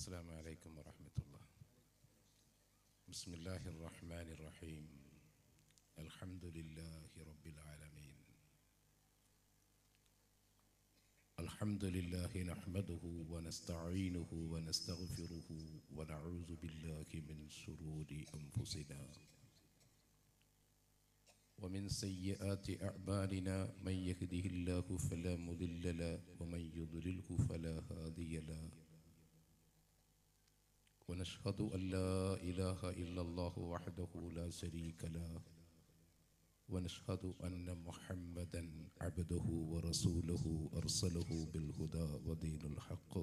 السلام عليكم ورحمة الله بسم الله الرحمن الرحيم الحمد لله رب العالمين الحمد لله نحمده ونستعينه ونستغفره ونعوذ بالله من شرور أنفسنا ومن سيئات أعمالنا من يهده الله فلا مضل له ومن يضلله فلا هادي له ونشهد أن لا إله إلا الله وحده لا شريك له ونشهد أن محمدا عبده ورسوله أرسله بالهدى ودين الحق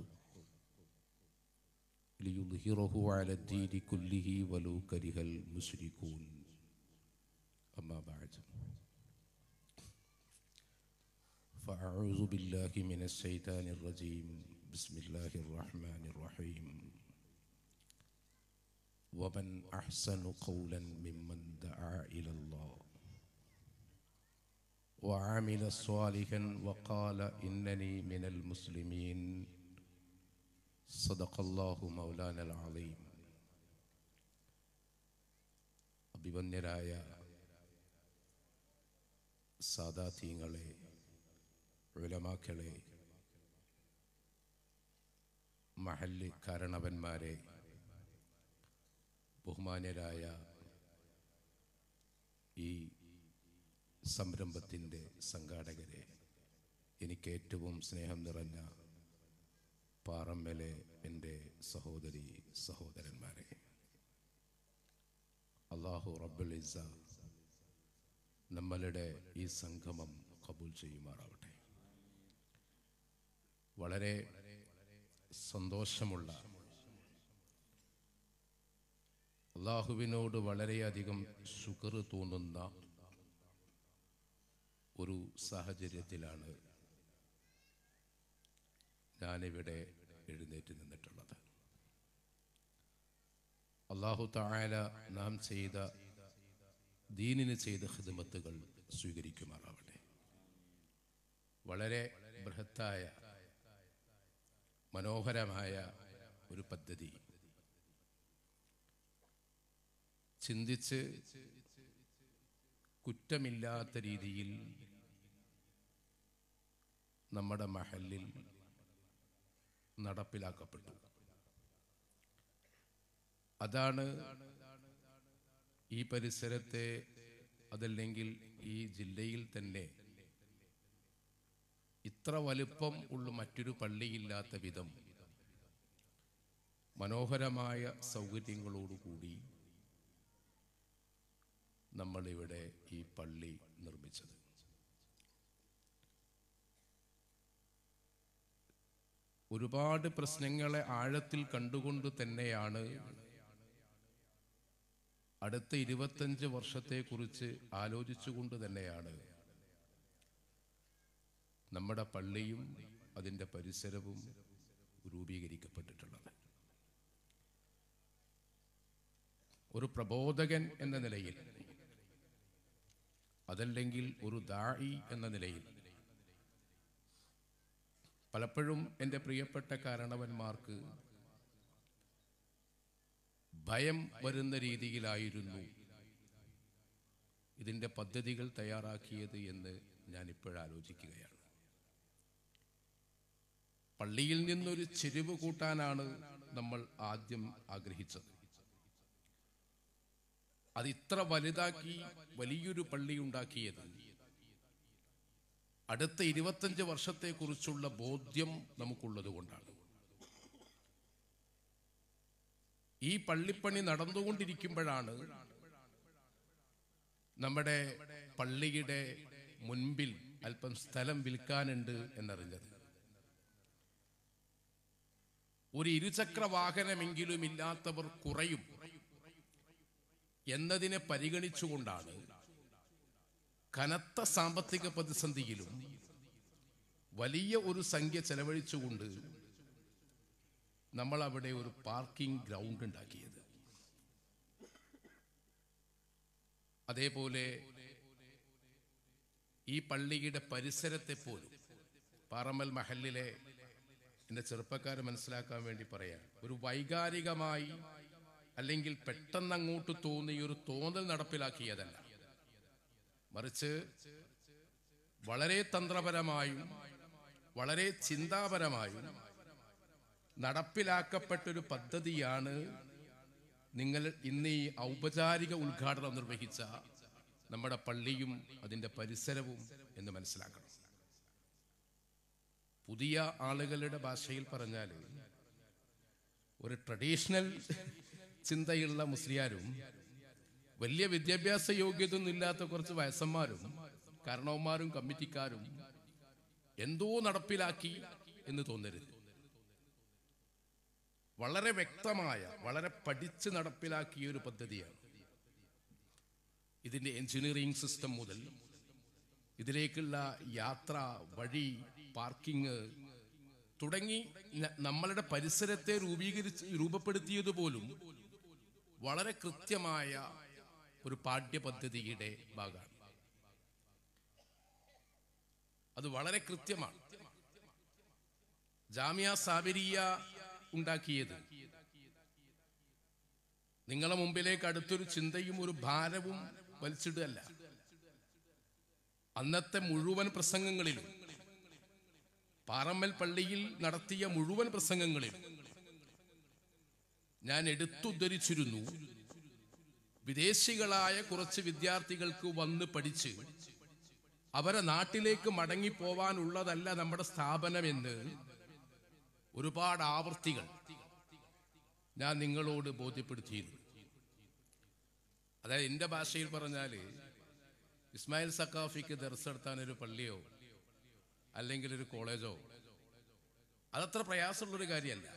ليظهره على الدين كله ولو كره المشركون أما بعد فأعوذ بالله من الشيطان الرجيم بسم الله الرحمن الرحيم ومن أحسن قولا ممن دعا إلى الله وعمل صالحا وقال إنني من المسلمين صدق الله مولانا العظيم അഭിമന്യരായ സാദാതീങ്ങളെ ഉലമാക്കളെ മഹല്ല് കാരണവന്മാരെ ബഹുമാന്യരായ ഈ സംരംഭത്തിൻ്റെ സംഘാടകരെ എനിക്ക് ഏറ്റവും സ്നേഹം നിറഞ്ഞ പാറമ്മലെ എൻ്റെ സഹോദരി സഹോദരന്മാരെ അള്ളാഹു റബ്ബുൽ ഇസ നമ്മളുടെ ഈ സംഗമം കബൂൽ ചെയ്യുമാറാവട്ടെ വളരെ സന്തോഷമുള്ള അള്ളാഹുവിനോട് വളരെയധികം ശുക്ർ തോന്നുന്ന ഒരു സാഹചര്യത്തിലാണ് ഞാനിവിടെ എഴുന്നേറ്റ് നിന്നിട്ടുള്ളത് അള്ളാഹു തായാല നാം ചെയ്ത ദീനിന് ചെയ്ത ഹിദമത്തുകൾ സ്വീകരിക്കുമാറാവട്ടെ വളരെ ബൃഹത്തായ മനോഹരമായ ഒരു പദ്ധതി ചിന്തിച്ച് കുറ്റമില്ലാത്ത രീതിയിൽ നമ്മുടെ മഹലിൽ നടപ്പിലാക്കപ്പെട്ടു അതാണ് ഈ പരിസരത്തെ അതല്ലെങ്കിൽ ഈ ജില്ലയിൽ തന്നെ ഇത്ര വലുപ്പം ഉള്ള മറ്റൊരു പള്ളിയില്ലാത്ത വിധം മനോഹരമായ സൗകര്യങ്ങളോടുകൂടി നമ്മളിവിടെ ഈ പള്ളി നിർമ്മിച്ചത് ഒരുപാട് പ്രശ്നങ്ങളെ ആഴത്തിൽ കണ്ടുകൊണ്ട് തന്നെയാണ് അടുത്ത ഇരുപത്തഞ്ച് വർഷത്തെക്കുറിച്ച് ആലോചിച്ചുകൊണ്ട് തന്നെയാണ് നമ്മുടെ പള്ളിയും അതിൻ്റെ പരിസരവും രൂപീകരിക്കപ്പെട്ടിട്ടുള്ളത് ഒരു പ്രബോധകൻ എന്ന നിലയിൽ അതല്ലെങ്കിൽ ഒരു ദായി എന്ന നിലയിൽ പലപ്പോഴും എൻ്റെ പ്രിയപ്പെട്ട കാരണവന്മാർക്ക് ഭയം വരുന്ന രീതിയിലായിരുന്നു ഇതിൻ്റെ പദ്ധതികൾ തയ്യാറാക്കിയത് എന്ന് ഞാനിപ്പോഴാലോചിക്കുകയാണ് പള്ളിയിൽ നിന്നൊരു ചെരുവ് കൂട്ടാനാണ് നമ്മൾ ആദ്യം ആഗ്രഹിച്ചത് അത് ഇത്ര വലുതാക്കി വലിയൊരു പള്ളി ഉണ്ടാക്കിയത് അടുത്ത ഇരുപത്തഞ്ച് വർഷത്തെക്കുറിച്ചുള്ള ബോധ്യം നമുക്കുള്ളത് കൊണ്ടാണ് ഈ പള്ളിപ്പണി നടന്നുകൊണ്ടിരിക്കുമ്പോഴാണ് നമ്മുടെ പള്ളിയുടെ മുൻപിൽ അല്പം സ്ഥലം വിൽക്കാനുണ്ട് എന്നറിഞ്ഞത് ഒരു ഇരുചക്ര വാഹനമെങ്കിലും ഇല്ലാത്തവർ കുറയും എന്നതിനെ പരിഗണിച്ചുകൊണ്ടാണ് കനത്ത സാമ്പത്തിക പ്രതിസന്ധിയിലും വലിയ ഒരു സംഖ്യ ചെലവഴിച്ചുകൊണ്ട് നമ്മൾ അവിടെ ഒരു പാർക്കിംഗ് ഗ്രൗണ്ട് ഉണ്ടാക്കിയത് അതേപോലെ ഈ പള്ളിയുടെ പരിസരത്തെ പോലും പാറമൽ മഹലിലെ എന്റെ ചെറുപ്പക്കാരെ മനസ്സിലാക്കാൻ വേണ്ടി പറയാം ഒരു വൈകാരികമായി അല്ലെങ്കിൽ പെട്ടെന്ന് അങ്ങോട്ട് ഒരു തോന്നൽ നടപ്പിലാക്കിയതല്ല മറിച്ച് വളരെ തന്ത്രപരമായും വളരെ ചിന്താപരമായും നടപ്പിലാക്കപ്പെട്ടൊരു പദ്ധതിയാണ് നിങ്ങൾ ഇന്ന് ഈ ഔപചാരിക ഉദ്ഘാടനം നിർവഹിച്ച നമ്മുടെ പള്ളിയും അതിൻ്റെ പരിസരവും എന്ന് മനസ്സിലാക്കണം പുതിയ ആളുകളുടെ ഭാഷയിൽ പറഞ്ഞാൽ ഒരു ട്രഡീഷണൽ ചിന്തയുള്ള മുസ്ലിയാരും വലിയ വിദ്യാഭ്യാസ ഒന്നും ഇല്ലാത്ത കുറച്ച് വയസ്സന്മാരും കാരണവന്മാരും കമ്മിറ്റിക്കാരും എന്തോ നടപ്പിലാക്കി എന്ന് തോന്നരുത് വളരെ വ്യക്തമായ വളരെ പഠിച്ച് നടപ്പിലാക്കിയ ഒരു പദ്ധതിയാണ് ഇതിന്റെ എഞ്ചിനീയറിംഗ് സിസ്റ്റം മുതൽ ഇതിലേക്കുള്ള യാത്ര വഴി പാർക്കിങ് തുടങ്ങി നമ്മളുടെ പരിസരത്തെ രൂപീകരിച്ച് രൂപപ്പെടുത്തിയത് പോലും വളരെ കൃത്യമായ ഒരു പാഠ്യപദ്ധതിയുടെ ഭാഗമാണ് അത് വളരെ കൃത്യമാണ് ജാമ്യ സാബരിയ ഉണ്ടാക്കിയത് നിങ്ങളെ മുമ്പിലേക്ക് അടുത്തൊരു ചിന്തയും ഒരു ഭാരവും വലിച്ചിടുകയല്ല അന്നത്തെ മുഴുവൻ പ്രസംഗങ്ങളിലും പാറമ്മൽ പള്ളിയിൽ നടത്തിയ മുഴുവൻ പ്രസംഗങ്ങളിലും ഞാൻ ധരിച്ചിരുന്നു വിദേശികളായ കുറച്ച് വിദ്യാർത്ഥികൾക്ക് വന്ന് പഠിച്ച് അവരെ നാട്ടിലേക്ക് മടങ്ങി പോവാനുള്ളതല്ല നമ്മുടെ സ്ഥാപനമെന്ന് ഒരുപാട് ആവർത്തികൾ ഞാൻ നിങ്ങളോട് ബോധ്യപ്പെടുത്തിയിരുന്നു അതായത് എൻ്റെ ഭാഷയിൽ പറഞ്ഞാൽ ഇസ്മായിൽ സക്കാഫിക്ക് ദർസെടുത്താൻ ഒരു പള്ളിയോ അല്ലെങ്കിൽ ഒരു കോളേജോ അതത്ര പ്രയാസമുള്ളൊരു കാര്യമല്ല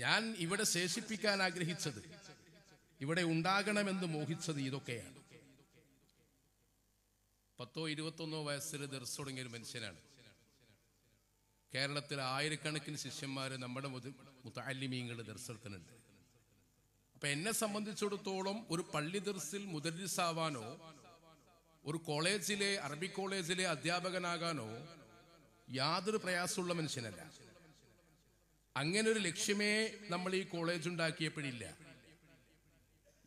ഞാൻ ഇവിടെ ശേഷിപ്പിക്കാൻ ആഗ്രഹിച്ചത് ഇവിടെ ഉണ്ടാകണമെന്ന് മോഹിച്ചത് ഇതൊക്കെയാണ് പത്തോ ഇരുപത്തൊന്നോ വയസ്സിൽ ദർസ് തുടങ്ങിയ ഒരു മനുഷ്യനാണ് കേരളത്തിൽ ആയിരക്കണക്കിന് ശിഷ്യന്മാര് നമ്മുടെ മുത്താലിമീങ്ങൾ ദർശനത്തിനുണ്ട് അപ്പൊ എന്നെ സംബന്ധിച്ചിടത്തോളം ഒരു പള്ളി ദർസിൽ മുദരിസാവാനോ ഒരു കോളേജിലെ അറബി കോളേജിലെ അധ്യാപകനാകാനോ യാതൊരു പ്രയാസമുള്ള മനുഷ്യനല്ല അങ്ങനെ ഒരു ലക്ഷ്യമേ നമ്മൾ ഈ കോളേജ് ഉണ്ടാക്കിയപ്പോഴില്ല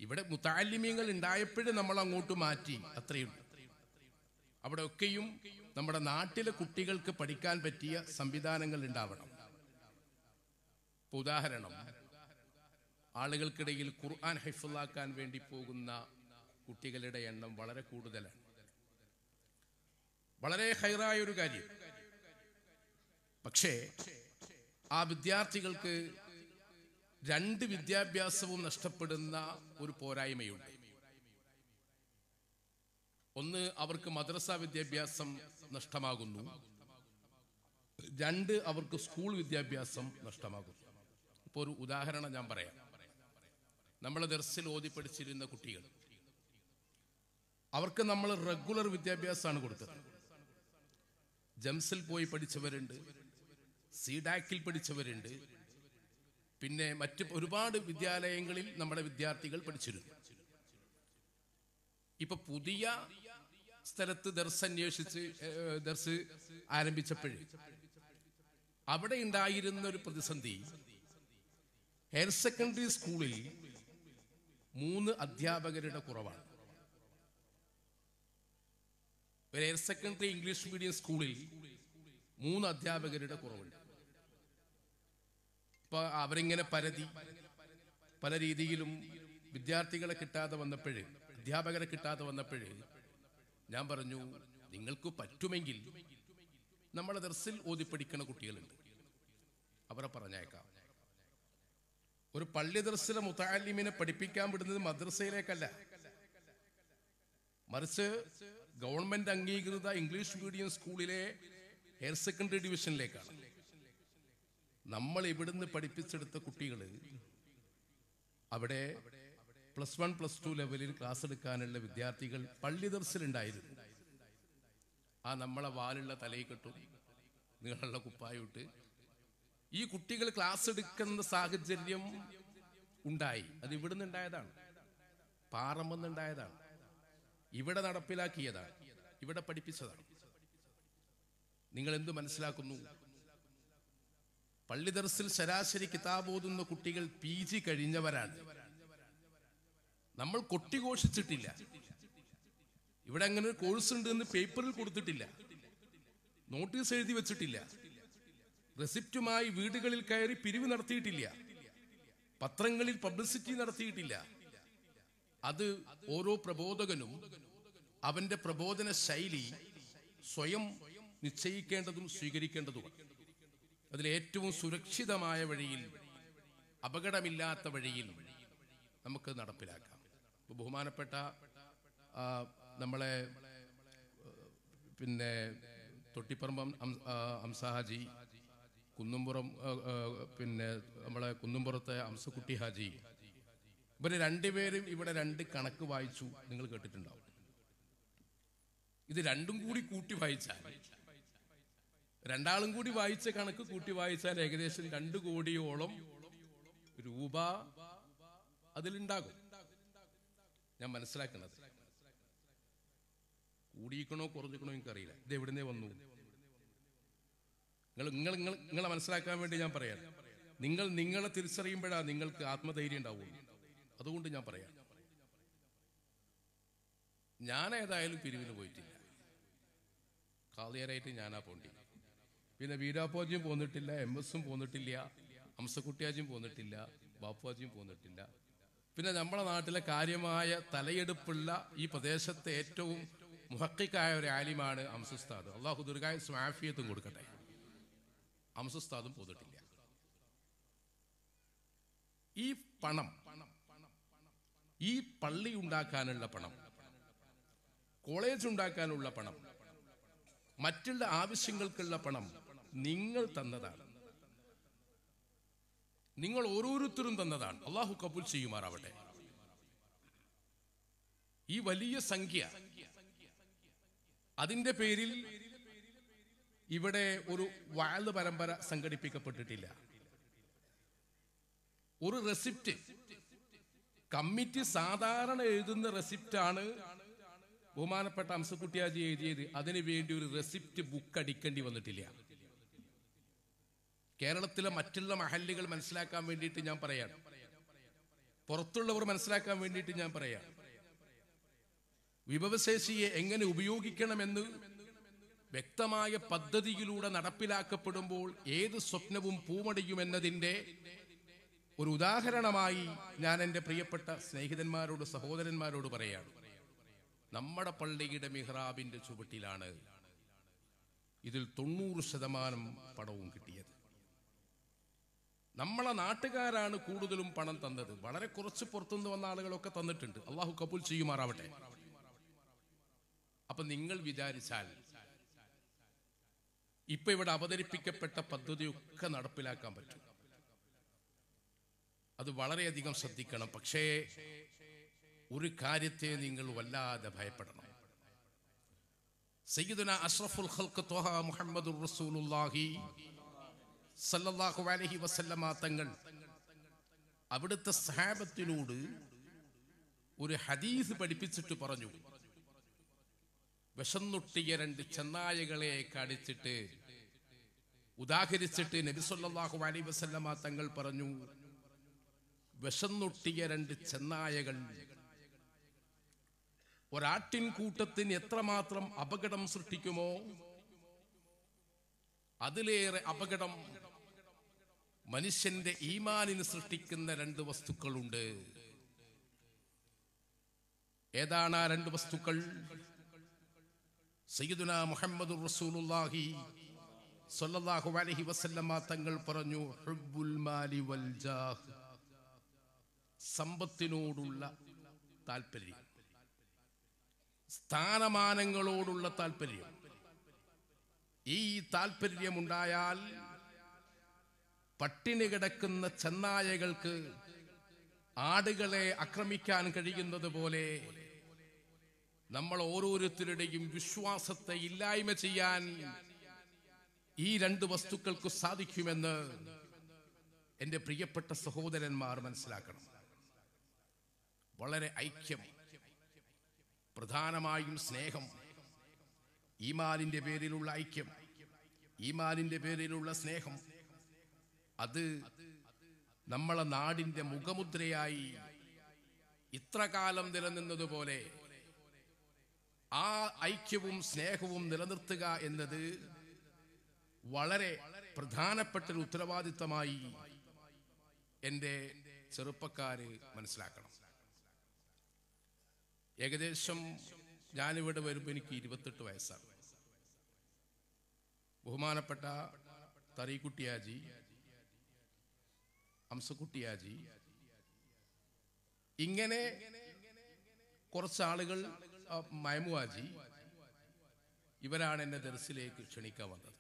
ഇവിടെ മുത്താലിമ്യങ്ങൾ ഉണ്ടായപ്പോഴും നമ്മൾ അങ്ങോട്ട് മാറ്റി അത്രയുണ്ട് അവിടെ ഒക്കെയും നമ്മുടെ നാട്ടിലെ കുട്ടികൾക്ക് പഠിക്കാൻ പറ്റിയ സംവിധാനങ്ങൾ ഉണ്ടാവണം ഇപ്പൊ ഉദാഹരണം ആളുകൾക്കിടയിൽ ഖുർആൻ ഹൈഫുള്ളാക്കാൻ വേണ്ടി പോകുന്ന കുട്ടികളുടെ എണ്ണം വളരെ കൂടുതലാണ് വളരെ ഹൈറായ ഒരു കാര്യം പക്ഷേ ആ വിദ്യാർത്ഥികൾക്ക് രണ്ട് വിദ്യാഭ്യാസവും നഷ്ടപ്പെടുന്ന ഒരു പോരായ്മയുണ്ട് ഒന്ന് അവർക്ക് മദ്രസ വിദ്യാഭ്യാസം നഷ്ടമാകുന്നു രണ്ട് അവർക്ക് സ്കൂൾ വിദ്യാഭ്യാസം നഷ്ടമാകുന്നു ഇപ്പൊ ഒരു ഉദാഹരണം ഞാൻ പറയാം നമ്മളെ ദർസിൽ ഓതി പഠിച്ചിരുന്ന കുട്ടികൾ അവർക്ക് നമ്മൾ റെഗുലർ വിദ്യാഭ്യാസമാണ് കൊടുത്തത് ജംസിൽ പോയി പഠിച്ചവരുണ്ട് സീഡാക്കിൽ പഠിച്ചവരുണ്ട് പിന്നെ മറ്റ് ഒരുപാട് വിദ്യാലയങ്ങളിൽ നമ്മുടെ വിദ്യാർത്ഥികൾ പഠിച്ചിരുന്നു ഇപ്പൊ പുതിയ സ്ഥലത്ത് ദർസ് അന്വേഷിച്ച് ദർസ് ആരംഭിച്ചപ്പോഴേ അവിടെ ഉണ്ടായിരുന്ന ഒരു പ്രതിസന്ധി ഹയർ സെക്കൻഡറി സ്കൂളിൽ മൂന്ന് അധ്യാപകരുടെ കുറവാണ് ഒരു ഹയർ സെക്കൻഡറി ഇംഗ്ലീഷ് മീഡിയം സ്കൂളിൽ മൂന്ന് അധ്യാപകരുടെ കുറവുണ്ട് അപ്പൊ അവരിങ്ങനെ പരതി പല രീതിയിലും വിദ്യാർത്ഥികളെ കിട്ടാതെ വന്നപ്പോഴേ അധ്യാപകരെ കിട്ടാതെ വന്നപ്പോഴേ ഞാൻ പറഞ്ഞു നിങ്ങൾക്ക് പറ്റുമെങ്കിൽ നമ്മളെ ദർസിൽ ഓതിപ്പടിക്കുന്ന കുട്ടികളുണ്ട് അവരെ പറഞ്ഞേക്കാം ഒരു പള്ളി ദർസിലെ മുത്താലിമിനെ പഠിപ്പിക്കാൻ വിടുന്നത് മദ്രസയിലേക്കല്ല മറിച്ച് ഗവൺമെന്റ് അംഗീകൃത ഇംഗ്ലീഷ് മീഡിയം സ്കൂളിലെ ഹയർ സെക്കൻഡറി ഡിവിഷനിലേക്കാണ് നമ്മൾ ഇവിടുന്ന് പഠിപ്പിച്ചെടുത്ത കുട്ടികൾ അവിടെ പ്ലസ് വൺ പ്ലസ് ടു ലെവലിൽ ക്ലാസ് എടുക്കാനുള്ള വിദ്യാർത്ഥികൾ പള്ളി ദർശലുണ്ടായിരുന്നു ആ നമ്മളെ വാലുള്ള തലയിൽ കെട്ടും നീളമുള്ള കുപ്പായിട്ട് ഈ കുട്ടികൾ ക്ലാസ് എടുക്കുന്ന സാഹചര്യം ഉണ്ടായി അത് ഇവിടുന്ന് ഉണ്ടായതാണ് പാറമ്പെന്നുണ്ടായതാണ് ഇവിടെ നടപ്പിലാക്കിയതാണ് ഇവിടെ പഠിപ്പിച്ചതാണ് നിങ്ങൾ എന്ത് മനസ്സിലാക്കുന്നു പള്ളി ദർസിൽ ശരാശരി കിതാബ് ഓതുന്ന കുട്ടികൾ പി ജി കഴിഞ്ഞവരാണ് നമ്മൾ കൊട്ടിഘോഷിച്ചിട്ടില്ല ഇവിടെ അങ്ങനെ ഒരു കോഴ്സ് ഉണ്ട് എന്ന് പേപ്പറിൽ കൊടുത്തിട്ടില്ല നോട്ടീസ് എഴുതി വെച്ചിട്ടില്ല റെസിപ്റ്റുമായി വീടുകളിൽ കയറി പിരിവ് നടത്തിയിട്ടില്ല പത്രങ്ങളിൽ പബ്ലിസിറ്റി നടത്തിയിട്ടില്ല അത് ഓരോ പ്രബോധകനും അവന്റെ പ്രബോധന ശൈലി സ്വയം നിശ്ചയിക്കേണ്ടതും സ്വീകരിക്കേണ്ടതുമാണ് അതിലേറ്റവും സുരക്ഷിതമായ വഴിയിൽ അപകടമില്ലാത്ത വഴിയിൽ നമുക്ക് നടപ്പിലാക്കാം ബഹുമാനപ്പെട്ട നമ്മളെ പിന്നെ തൊട്ടിപ്പറമ്പം അംസഹാജി കുന്നുംപുറം പിന്നെ നമ്മളെ കുന്നുംപുറത്തെ അംസക്കുട്ടി ഹാജി ഇവര് രണ്ടുപേരും ഇവിടെ രണ്ട് കണക്ക് വായിച്ചു നിങ്ങൾ കേട്ടിട്ടുണ്ടാവും ഇത് രണ്ടും കൂടി കൂട്ടി വായിച്ചാൽ രണ്ടാളും കൂടി വായിച്ച കണക്ക് കൂട്ടി വായിച്ചാൽ ഏകദേശം രണ്ടു കോടിയോളം രൂപ അതിലുണ്ടാകും ഞാൻ മനസ്സിലാക്കുന്നത് കൂടിയിക്കണോ കുറഞ്ഞിക്കണോ അറിയില്ല ഇത് എവിടുന്നെ വന്നു നിങ്ങൾ നിങ്ങൾ നിങ്ങൾ നിങ്ങളെ മനസ്സിലാക്കാൻ വേണ്ടി ഞാൻ പറയാം നിങ്ങൾ നിങ്ങളെ തിരിച്ചറിയുമ്പോഴാ നിങ്ങൾക്ക് ആത്മധൈര്യം ഉണ്ടാവും അതുകൊണ്ട് ഞാൻ പറയാം ഞാൻ ഏതായാലും പിരിവിന് പോയിട്ടില്ല കാതിയാരായിട്ട് ഞാനാ പോണ്ടില്ല പിന്നെ വീരാപ്പാജിയും പോന്നിട്ടില്ല എം എസും പോന്നിട്ടില്ല അംസക്കുട്ടിയാജിയും പോന്നിട്ടില്ല ബാപ്പുവാജിയും പോന്നിട്ടില്ല പിന്നെ നമ്മുടെ നാട്ടിലെ കാര്യമായ തലയെടുപ്പുള്ള ഈ പ്രദേശത്തെ ഏറ്റവും മുഹക്കിക്കായ ഒരു ആലിമാണ് അംസുസ്താദ് അള്ളാഹു ദുർഗായ സ്വാഫിയത്തും കൊടുക്കട്ടെ അംസുസ്താദും പോന്നിട്ടില്ല ഈ പണം ഈ പള്ളി ഉണ്ടാക്കാനുള്ള പണം കോളേജ് ഉണ്ടാക്കാനുള്ള പണം മറ്റുള്ള ആവശ്യങ്ങൾക്കുള്ള പണം നിങ്ങൾ തന്നതാണ് നിങ്ങൾ ഓരോരുത്തരും തന്നതാണ് അള്ളാഹു കബൂൽ ചെയ്യുമാറാവട്ടെ ഈ വലിയ സംഖ്യ അതിന്റെ പേരിൽ ഇവിടെ ഒരു വാഴ് പരമ്പര സംഘടിപ്പിക്കപ്പെട്ടിട്ടില്ല ഒരു റെസിപ്റ്റ് കമ്മിറ്റി സാധാരണ എഴുതുന്ന റെസിപ്റ്റാണ് ബഹുമാനപ്പെട്ട അംസക്കുട്ടിയാജി എഴുതിയത് അതിനു വേണ്ടി ഒരു റെസിപ്റ്റ് ബുക്ക് അടിക്കേണ്ടി വന്നിട്ടില്ല കേരളത്തിലെ മറ്റുള്ള മഹല്ലുകൾ മനസ്സിലാക്കാൻ വേണ്ടിയിട്ട് ഞാൻ പറയാം പുറത്തുള്ളവർ മനസ്സിലാക്കാൻ വേണ്ടിയിട്ട് ഞാൻ പറയാം വിഭവശേഷിയെ എങ്ങനെ ഉപയോഗിക്കണമെന്ന് വ്യക്തമായ പദ്ധതിയിലൂടെ നടപ്പിലാക്കപ്പെടുമ്പോൾ ഏത് സ്വപ്നവും പൂമടിയുമെന്നതിൻ്റെ ഒരു ഉദാഹരണമായി ഞാൻ എൻ്റെ പ്രിയപ്പെട്ട സ്നേഹിതന്മാരോട് സഹോദരന്മാരോട് പറയാണ് നമ്മുടെ പള്ളിയുടെ മിഹ്റാബിന്റെ ചുവട്ടിലാണ് ഇതിൽ തൊണ്ണൂറ് ശതമാനം പടവും കിട്ടിയത് നമ്മളെ നാട്ടുകാരാണ് കൂടുതലും പണം തന്നത് വളരെ കുറച്ച് പുറത്തുനിന്ന് വന്ന ആളുകളൊക്കെ തന്നിട്ടുണ്ട് അള്ളാഹു കബൂൽ ചെയ്യുമാറാവട്ടെ അപ്പൊ നിങ്ങൾ വിചാരിച്ചാൽ ഇപ്പൊ ഇവിടെ അവതരിപ്പിക്കപ്പെട്ട പദ്ധതിയൊക്കെ നടപ്പിലാക്കാൻ പറ്റും അത് വളരെയധികം ശ്രദ്ധിക്കണം പക്ഷേ ഒരു കാര്യത്തെ നിങ്ങൾ വല്ലാതെ ഭയപ്പെടണം സയ്യിദുന അഷ്റഫുൽ ഖൽഖ് തോഹ മുഹമ്മദുർ റസൂലുള്ളാഹി സല്ലല്ലാഹു അലഹി വസല്ലമ തങ്ങൾ അവിടുത്തെ സഹാബത്തിനോട് ഒരു ഹദീസ് പഠിപ്പിച്ചിട്ട് പറഞ്ഞു വിഷന്നൊട്ടിയ രണ്ട് ചെന്നായകളെ കടിച്ചിട്ട് ഉദാഹരിച്ചിട്ട് നബിസൊല്ലാഹു അലി വസല്ലമ തങ്ങൾ പറഞ്ഞു വിഷന്നൊട്ടിയ രണ്ട് ചെന്നായകൾ ഒരാട്ടിൻ കൂട്ടത്തിന് എത്രമാത്രം അപകടം സൃഷ്ടിക്കുമോ അതിലേറെ അപകടം മനുഷ്യന്റെ ഈമാനിന് സൃഷ്ടിക്കുന്ന രണ്ട് വസ്തുക്കളുണ്ട് ഏതാണ് ആ രണ്ട് വസ്തുക്കൾ സയ്യിദുന മുഹമ്മദ് റസൂലുള്ളാഹി സല്ലല്ലാഹു അലൈഹി വസല്ലമ തങ്ങൾ പറഞ്ഞു ഹുബ്ബുൽ മാലി വൽ ജാഹ് സമ്പത്തിനോടുള്ള താൽപര്യം സ്ഥാനമാനങ്ങളോടുള്ള താൽപര്യം ഈ ഉണ്ടായാൽ പട്ടിണി കിടക്കുന്ന ചെന്നായകൾക്ക് ആടുകളെ ആക്രമിക്കാൻ കഴിയുന്നത് പോലെ നമ്മൾ ഓരോരുത്തരുടെയും വിശ്വാസത്തെ ഇല്ലായ്മ ചെയ്യാൻ ഈ രണ്ട് വസ്തുക്കൾക്ക് സാധിക്കുമെന്ന് എന്റെ പ്രിയപ്പെട്ട സഹോദരന്മാർ മനസ്സിലാക്കണം വളരെ ഐക്യം പ്രധാനമായും സ്നേഹം ഈമാലിന്റെ പേരിലുള്ള ഐക്യം ഈമാലിന്റെ പേരിലുള്ള സ്നേഹം അത് നമ്മളെ നാടിന്റെ മുഖമുദ്രയായി ഇത്ര കാലം നിലനിന്നതുപോലെ ആ ഐക്യവും സ്നേഹവും നിലനിർത്തുക എന്നത് വളരെ പ്രധാനപ്പെട്ട ഒരു ഉത്തരവാദിത്തമായി എൻ്റെ ചെറുപ്പക്കാര് മനസ്സിലാക്കണം ഏകദേശം ഞാനിവിടെ വരുമ്പോൾ എനിക്ക് ഇരുപത്തെട്ട് വയസ്സാണ് ബഹുമാനപ്പെട്ട തറീക്കുട്ടിയാജി അംസക്കുട്ടിയാജി ഇങ്ങനെ കുറച്ചാളുകൾ മയമുവാജി ഇവരാണ് എന്നെ ദർസിലേക്ക് ക്ഷണിക്കാൻ വന്നത്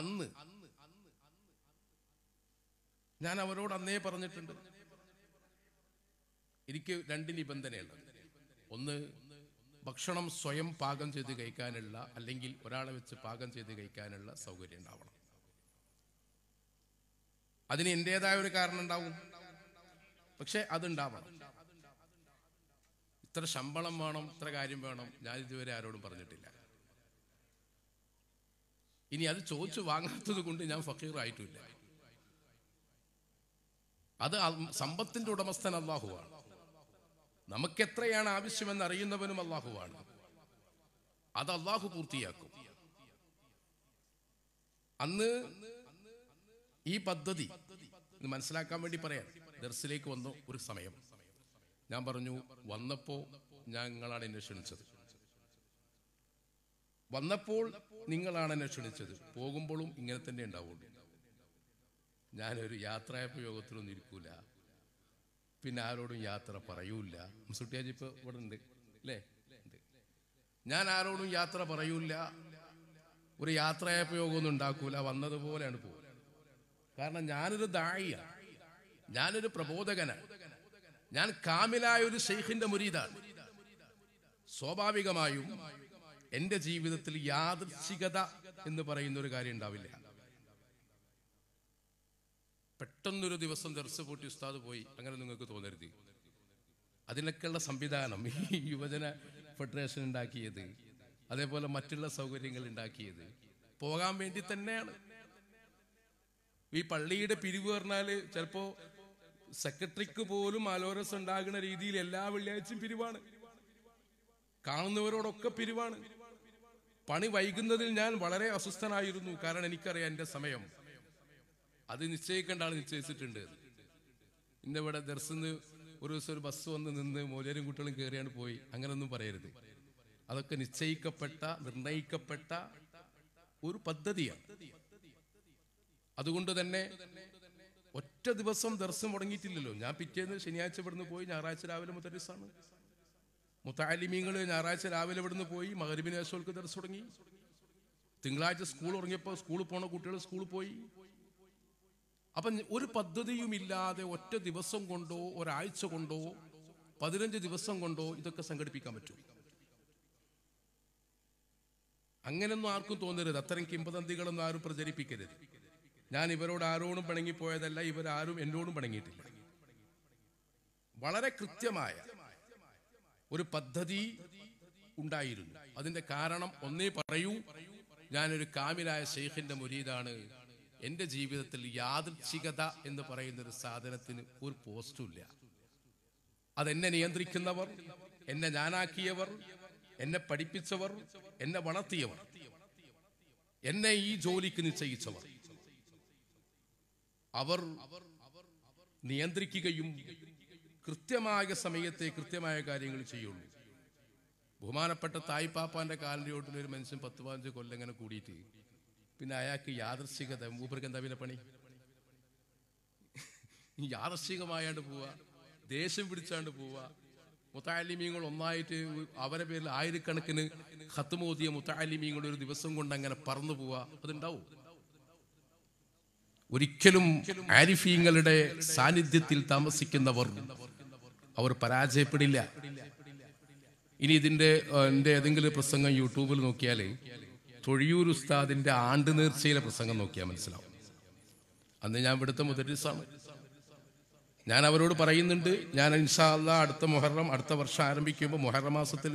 അന്ന് ഞാൻ അവരോട് അന്നേ പറഞ്ഞിട്ടുണ്ട് എനിക്ക് രണ്ട് നിബന്ധനയുണ്ട് ഒന്ന് ഭക്ഷണം സ്വയം പാകം ചെയ്ത് കഴിക്കാനുള്ള അല്ലെങ്കിൽ ഒരാളെ വെച്ച് പാകം ചെയ്ത് കഴിക്കാനുള്ള സൗകര്യം ഉണ്ടാവണം അതിന് എന്റേതായ ഒരു കാരണം ഉണ്ടാവും പക്ഷെ അതുണ്ടാവാം ഇത്ര ശമ്പളം വേണം ഇത്ര കാര്യം വേണം ഞാൻ ഇതുവരെ ആരോടും പറഞ്ഞിട്ടില്ല ഇനി അത് ചോദിച്ചു വാങ്ങാത്തത് കൊണ്ട് ഞാൻ ഫക്കീറായിട്ടുമില്ല അത് സമ്പത്തിന്റെ ഉടമസ്ഥൻ അള്ളാഹുവാണ് നമുക്ക് എത്രയാണ് ആവശ്യമെന്ന് അറിയുന്നവനും അള്ളാഹുവാണ് അത് അള്ളാഹു പൂർത്തിയാക്കും അന്ന് ഈ പദ്ധതി മനസ്സിലാക്കാൻ വേണ്ടി പറയാം ദർസിലേക്ക് വന്ന ഒരു സമയം ഞാൻ പറഞ്ഞു വന്നപ്പോൾ ഞങ്ങളാണ് എന്നെ ക്ഷണിച്ചത് വന്നപ്പോൾ നിങ്ങളാണ് എന്നെ ക്ഷണിച്ചത് പോകുമ്പോഴും ഇങ്ങനെ തന്നെ ഉണ്ടാവുള്ളൂ ഞാനൊരു യാത്രായപ്പ യോഗത്തിലൊന്നും ഇരിക്കൂല പിന്നെ ആരോടും യാത്ര പറയൂല സുട്ടിയാജി ഇപ്പോൾ ഇവിടെ ഉണ്ട് അല്ലേ ഞാൻ ആരോടും യാത്ര പറയൂല ഒരു യാത്രായപ്പ യോഗമൊന്നും ഉണ്ടാക്കൂല വന്നതുപോലെയാണ് പോകും കാരണം ഞാനൊരു ദാഴിയ ഞാനൊരു പ്രബോധകനാണ് ഞാൻ കാമിലായ ഒരു ഷെയ്ഖിന്റെ മുരീതാണ് സ്വാഭാവികമായും എന്റെ ജീവിതത്തിൽ യാദൃച്ഛികത എന്ന് പറയുന്ന ഒരു കാര്യം ഉണ്ടാവില്ല പെട്ടെന്നൊരു ദിവസം ദർശ പൂട്ടി ഉസ്താദ് പോയി അങ്ങനെ നിങ്ങൾക്ക് തോന്നരുത് അതിനൊക്കെയുള്ള സംവിധാനം ഈ യുവജന ഫെഡറേഷൻ ഉണ്ടാക്കിയത് അതേപോലെ മറ്റുള്ള സൗകര്യങ്ങൾ ഉണ്ടാക്കിയത് പോകാൻ വേണ്ടി തന്നെയാണ് ഈ പള്ളിയുടെ പിരിവ് പറഞ്ഞാല് ചിലപ്പോ സെക്രട്ടറിക്ക് പോലും അലോരസ് ഉണ്ടാകുന്ന രീതിയിൽ എല്ലാ വെള്ളിയാഴ്ചയും പിരിവാണ് കാണുന്നവരോടൊക്കെ പിരിവാണ് പണി വൈകുന്നതിൽ ഞാൻ വളരെ അസ്വസ്ഥനായിരുന്നു കാരണം എനിക്കറിയാം എന്റെ സമയം അത് നിശ്ചയിക്കേണ്ടാണ് നിശ്ചയിച്ചിട്ടുണ്ട് ഇന്നിവിടെ ഇവിടെ ഒരു ദിവസം ഒരു ബസ് വന്ന് നിന്ന് മോലേരും കുട്ടികളും കയറിയാണ് പോയി അങ്ങനൊന്നും പറയരുത് അതൊക്കെ നിശ്ചയിക്കപ്പെട്ട നിർണയിക്കപ്പെട്ട ഒരു പദ്ധതിയാണ് അതുകൊണ്ട് തന്നെ ഒറ്റ ദിവസം ദർശനം മുടങ്ങിയിട്ടില്ലല്ലോ ഞാൻ പിറ്റേന്ന് ശനിയാഴ്ച ഇവിടുന്ന് പോയി ഞായറാഴ്ച രാവിലെ മുത്തരിസാണ് മുത്താലിമീങ്ങൾ ഞായറാഴ്ച രാവിലെ ഇവിടുന്ന് പോയി മകരബിന് യേശോൾക്ക് ദർശനം തുടങ്ങി തിങ്കളാഴ്ച സ്കൂൾ ഉറങ്ങിയപ്പോൾ സ്കൂളിൽ പോണ കുട്ടികൾ സ്കൂളിൽ പോയി അപ്പൊ ഒരു പദ്ധതിയും ഇല്ലാതെ ഒറ്റ ദിവസം കൊണ്ടോ ഒരാഴ്ച കൊണ്ടോ പതിനഞ്ച് ദിവസം കൊണ്ടോ ഇതൊക്കെ സംഘടിപ്പിക്കാൻ പറ്റും അങ്ങനെയൊന്നും ആർക്കും തോന്നരുത് അത്തരം കിംബദന്തികളൊന്നും ആരും പ്രചരിപ്പിക്കരുത് ഞാൻ ഇവരോട് ആരോടും പിണങ്ങിപ്പോയതല്ല ഇവരാരും എന്നോടും പിണങ്ങിയിട്ടില്ല വളരെ കൃത്യമായ ഒരു പദ്ധതി ഉണ്ടായിരുന്നു അതിന്റെ കാരണം ഒന്നേ പറയൂ ഞാനൊരു കാമിലായ ഷെയ്ഖിന്റെ മുരീതാണ് എന്റെ ജീവിതത്തിൽ യാദൃച്ഛികത എന്ന് പറയുന്ന ഒരു സാധനത്തിന് ഒരു പോസ്റ്റുമില്ല അതെന്നെ നിയന്ത്രിക്കുന്നവർ എന്നെ ഞാനാക്കിയവർ എന്നെ പഠിപ്പിച്ചവർ എന്നെ വളർത്തിയവർ എന്നെ ഈ ജോലിക്ക് നിശ്ചയിച്ചവർ അവർ നിയന്ത്രിക്കുകയും കൃത്യമായ സമയത്തെ കൃത്യമായ കാര്യങ്ങൾ ചെയ്യുള്ളൂ ബഹുമാനപ്പെട്ട തായ്പാപ്പാന്റെ കാലിലോട്ടിൽ ഒരു മനുഷ്യൻ പത്ത് പതിനഞ്ച് കൊല്ലം ഇങ്ങനെ കൂടിയിട്ട് പിന്നെ അയാൾക്ക് യാദർശികത മൂപ്പർക്ക് എന്താ പിന്നെ പണി യാദർശികമായാണ്ട് പോവുക ദേഷ്യം പിടിച്ചാണ്ട് പോവുക മുത്താലിമീങ്ങൾ ഒന്നായിട്ട് അവരെ പേരിൽ ആയിരക്കണക്കിന് ഹത്തുമോതിയ മുത്താലിമീങ്ങൾ ഒരു ദിവസം കൊണ്ട് അങ്ങനെ പറന്നു പോവുക അതുണ്ടാവും ഒരിക്കലും ആരിഫീങ്ങളുടെ സാന്നിധ്യത്തിൽ താമസിക്കുന്നവർ അവർ പരാജയപ്പെടില്ല ഇനി ഇതിന്റെ എന്റെ ഏതെങ്കിലും പ്രസംഗം യൂട്യൂബിൽ നോക്കിയാൽ തൊഴിയൂർ ഉസ്താദിന്റെ ആണ്ട് നേർച്ചയിലെ പ്രസംഗം നോക്കിയാൽ മനസ്സിലാവും അന്ന് ഞാൻ ഇവിടുത്തെ മുതലിസാണ് ഞാൻ അവരോട് പറയുന്നുണ്ട് ഞാൻ ഇൻഷാല്ല അടുത്ത മൊഹറം അടുത്ത വർഷം ആരംഭിക്കുമ്പോൾ മൊഹറ മാസത്തിൽ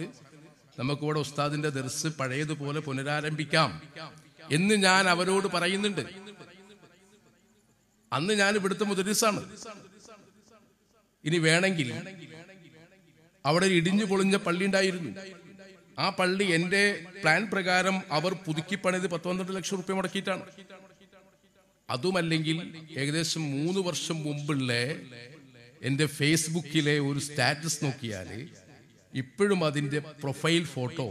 നമുക്കിവിടെ ഉസ്താദിന്റെ ദർസ് പഴയതുപോലെ പുനരാരംഭിക്കാം എന്ന് ഞാൻ അവരോട് പറയുന്നുണ്ട് അന്ന് ഞാൻ ഇവിടുത്തെ മുദരീസാണ് ഇനി വേണമെങ്കിൽ അവിടെ ഒരു ഇടിഞ്ഞു പൊളിഞ്ഞ പള്ളി ഉണ്ടായിരുന്നു ആ പള്ളി എൻ്റെ പ്ലാൻ പ്രകാരം അവർ പുതുക്കി പണിത് പത്തൊന്നര ലക്ഷം റുപ്യ മുടക്കിയിട്ടാണ് അതുമല്ലെങ്കിൽ ഏകദേശം മൂന്ന് വർഷം മുമ്പുള്ള എൻ്റെ ഫേസ്ബുക്കിലെ ഒരു സ്റ്റാറ്റസ് നോക്കിയാൽ ഇപ്പോഴും അതിൻ്റെ പ്രൊഫൈൽ ഫോട്ടോ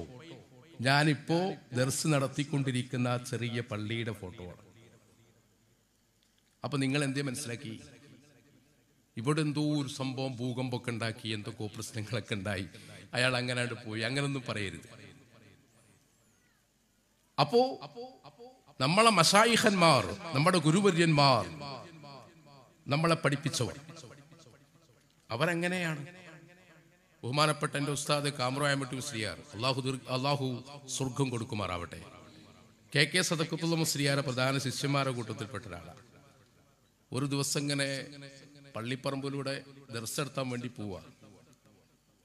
ഞാനിപ്പോ ദർസ് നടത്തിക്കൊണ്ടിരിക്കുന്ന ആ ചെറിയ പള്ളിയുടെ ഫോട്ടോ ആണ് അപ്പം നിങ്ങൾ എന്തേ മനസ്സിലാക്കി ഇവിടെ എന്തോ ഒരു സംഭവം ഭൂകമ്പമൊക്കെ ഉണ്ടാക്കി എന്തൊക്കെയോ പ്രശ്നങ്ങളൊക്കെ ഉണ്ടായി അയാൾ അങ്ങനെ പോയി അങ്ങനൊന്നും പറയരുത് അപ്പോ നമ്മളെ മസായിഹന്മാർ നമ്മുടെ ഗുരുവര്യന്മാർ നമ്മളെ പഠിപ്പിച്ചവർ അവരങ്ങനെയാണ് ബഹുമാനപ്പെട്ട എൻ്റെ ഉസ്താദ് കാമ്രോയമട്ടി ശ്രീയാർ അള്ളാഹു അള്ളാഹു സ്വർഗം കൊടുക്കുമാറാവട്ടെ കെ കെ സദക്കുത്തുള്ള മുസ്ലിയാരെ പ്രധാന ശിഷ്യന്മാരെ കൂട്ടത്തിൽപ്പെട്ട ഒരാളാണ് ഒരു ദിവസം ഇങ്ങനെ പള്ളിപ്പറമ്പിലൂടെ ദർശെടുത്താൻ വേണ്ടി പോവാ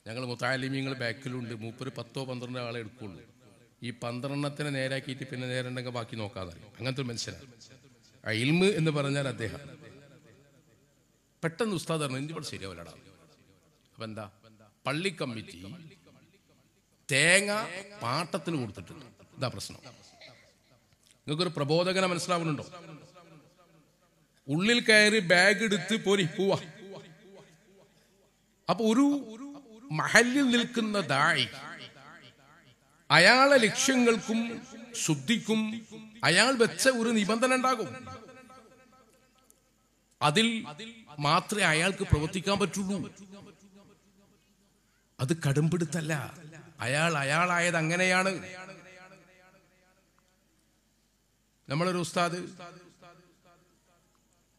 ഞങ്ങൾ മുത്താലിമീങ്ങൾ ബാക്കിലുണ്ട് മൂപ്പര് പത്തോ പന്ത്രണ്ടോ ആളെ എടുക്കുള്ളൂ ഈ പന്ത്രണ്ടത്തിനെ നേരാക്കിയിട്ട് പിന്നെ നേരണ്ടെങ്കിൽ ബാക്കി നോക്കാതറിയും അങ്ങനത്തെ ഒരു മനുഷ്യനാണ് ഇൽമ് എന്ന് പറഞ്ഞാൽ അദ്ദേഹം പെട്ടെന്ന് ഉസ്താദ് പറഞ്ഞു ഇവിടെ ശരിയാവില്ലടാ അപ്പൊ എന്താ പള്ളി കമ്മിറ്റി തേങ്ങ പാട്ടത്തിന് കൊടുത്തിട്ടുണ്ട് ഇതാ പ്രശ്നം നിങ്ങൾക്കൊരു പ്രബോധകനെ മനസ്സിലാവുന്നുണ്ടോ ഉള്ളിൽ കയറി ബാഗ് എടുത്ത് പോരി പോവാ അപ്പൊ ഒരു മഹലിൽ നിൽക്കുന്ന ദായി അയാളെ ലക്ഷ്യങ്ങൾക്കും ശുദ്ധിക്കും അയാൾ വെച്ച ഒരു നിബന്ധന ഉണ്ടാകും അതിൽ മാത്രമേ അയാൾക്ക് പ്രവർത്തിക്കാൻ പറ്റുള്ളൂ അത് കടുംപിടുത്തല്ല അയാൾ അയാളായത് അങ്ങനെയാണ് നമ്മളൊരു ഉസ്താദ്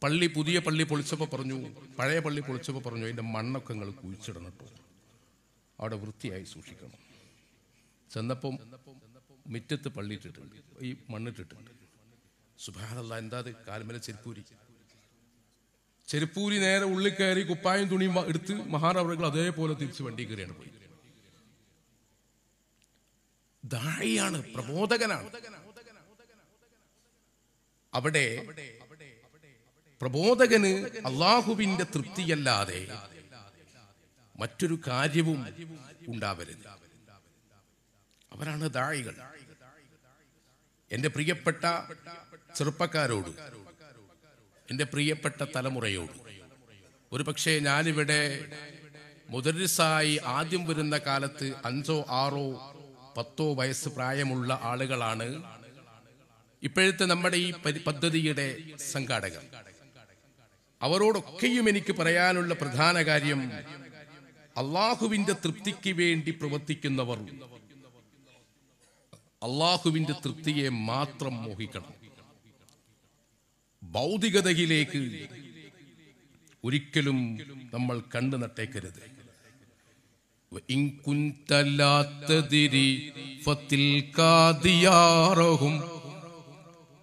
പള്ളി പുതിയ പള്ളി പൊളിച്ചപ്പോൾ പറഞ്ഞു പഴയ പള്ളി പൊളിച്ചപ്പോൾ പറഞ്ഞു അതിൻ്റെ മണ്ണൊക്കെ നിങ്ങൾ കുഴിച്ചിടണം അവിടെ വൃത്തിയായി സൂക്ഷിക്കണം ചെന്നപ്പം മുറ്റത്ത് ഇട്ടിട്ടുണ്ട് ഈ മണ്ണിട്ടിട്ടുണ്ട് സുഭാനല്ല എന്താ അത് കാൽമല ചെരുപ്പൂരി ചെരുപ്പൂരി നേരെ ഉള്ളിൽ കയറി കുപ്പായും തുണിയും എടുത്ത് മഹാനവറുകൾ അതേപോലെ തിരിച്ച് വണ്ടി കയറിയാണ് പോയി ദാഴിയാണ് പ്രബോധകനാണ് അവിടെ പ്രബോധകന് അള്ളാഹുവിന്റെ തൃപ്തിയല്ലാതെ മറ്റൊരു കാര്യവും ഉണ്ടാവരുത് അവരാണ് ദാഴികൾ എൻ്റെ പ്രിയപ്പെട്ട ചെറുപ്പക്കാരോട് എൻ്റെ പ്രിയപ്പെട്ട തലമുറയോട് ഒരു പക്ഷേ ഞാനിവിടെ മുദരിസായി ആദ്യം വരുന്ന കാലത്ത് അഞ്ചോ ആറോ പത്തോ വയസ്സ് പ്രായമുള്ള ആളുകളാണ് ഇപ്പോഴത്തെ നമ്മുടെ ഈ പദ്ധതിയുടെ സംഘാടകർ അവരോടൊക്കെയും എനിക്ക് പറയാനുള്ള പ്രധാന കാര്യം അള്ളാഹുവിന്റെ തൃപ്തിക്ക് വേണ്ടി പ്രവർത്തിക്കുന്നവർ അള്ളാഹുവിന്റെ തൃപ്തിയെ മാത്രം മോഹിക്കണം ഭൗതികതയിലേക്ക് ഒരിക്കലും നമ്മൾ കണ്ടു നട്ടേക്കരുത് ഇൻ കുന്തല്ലാത്ത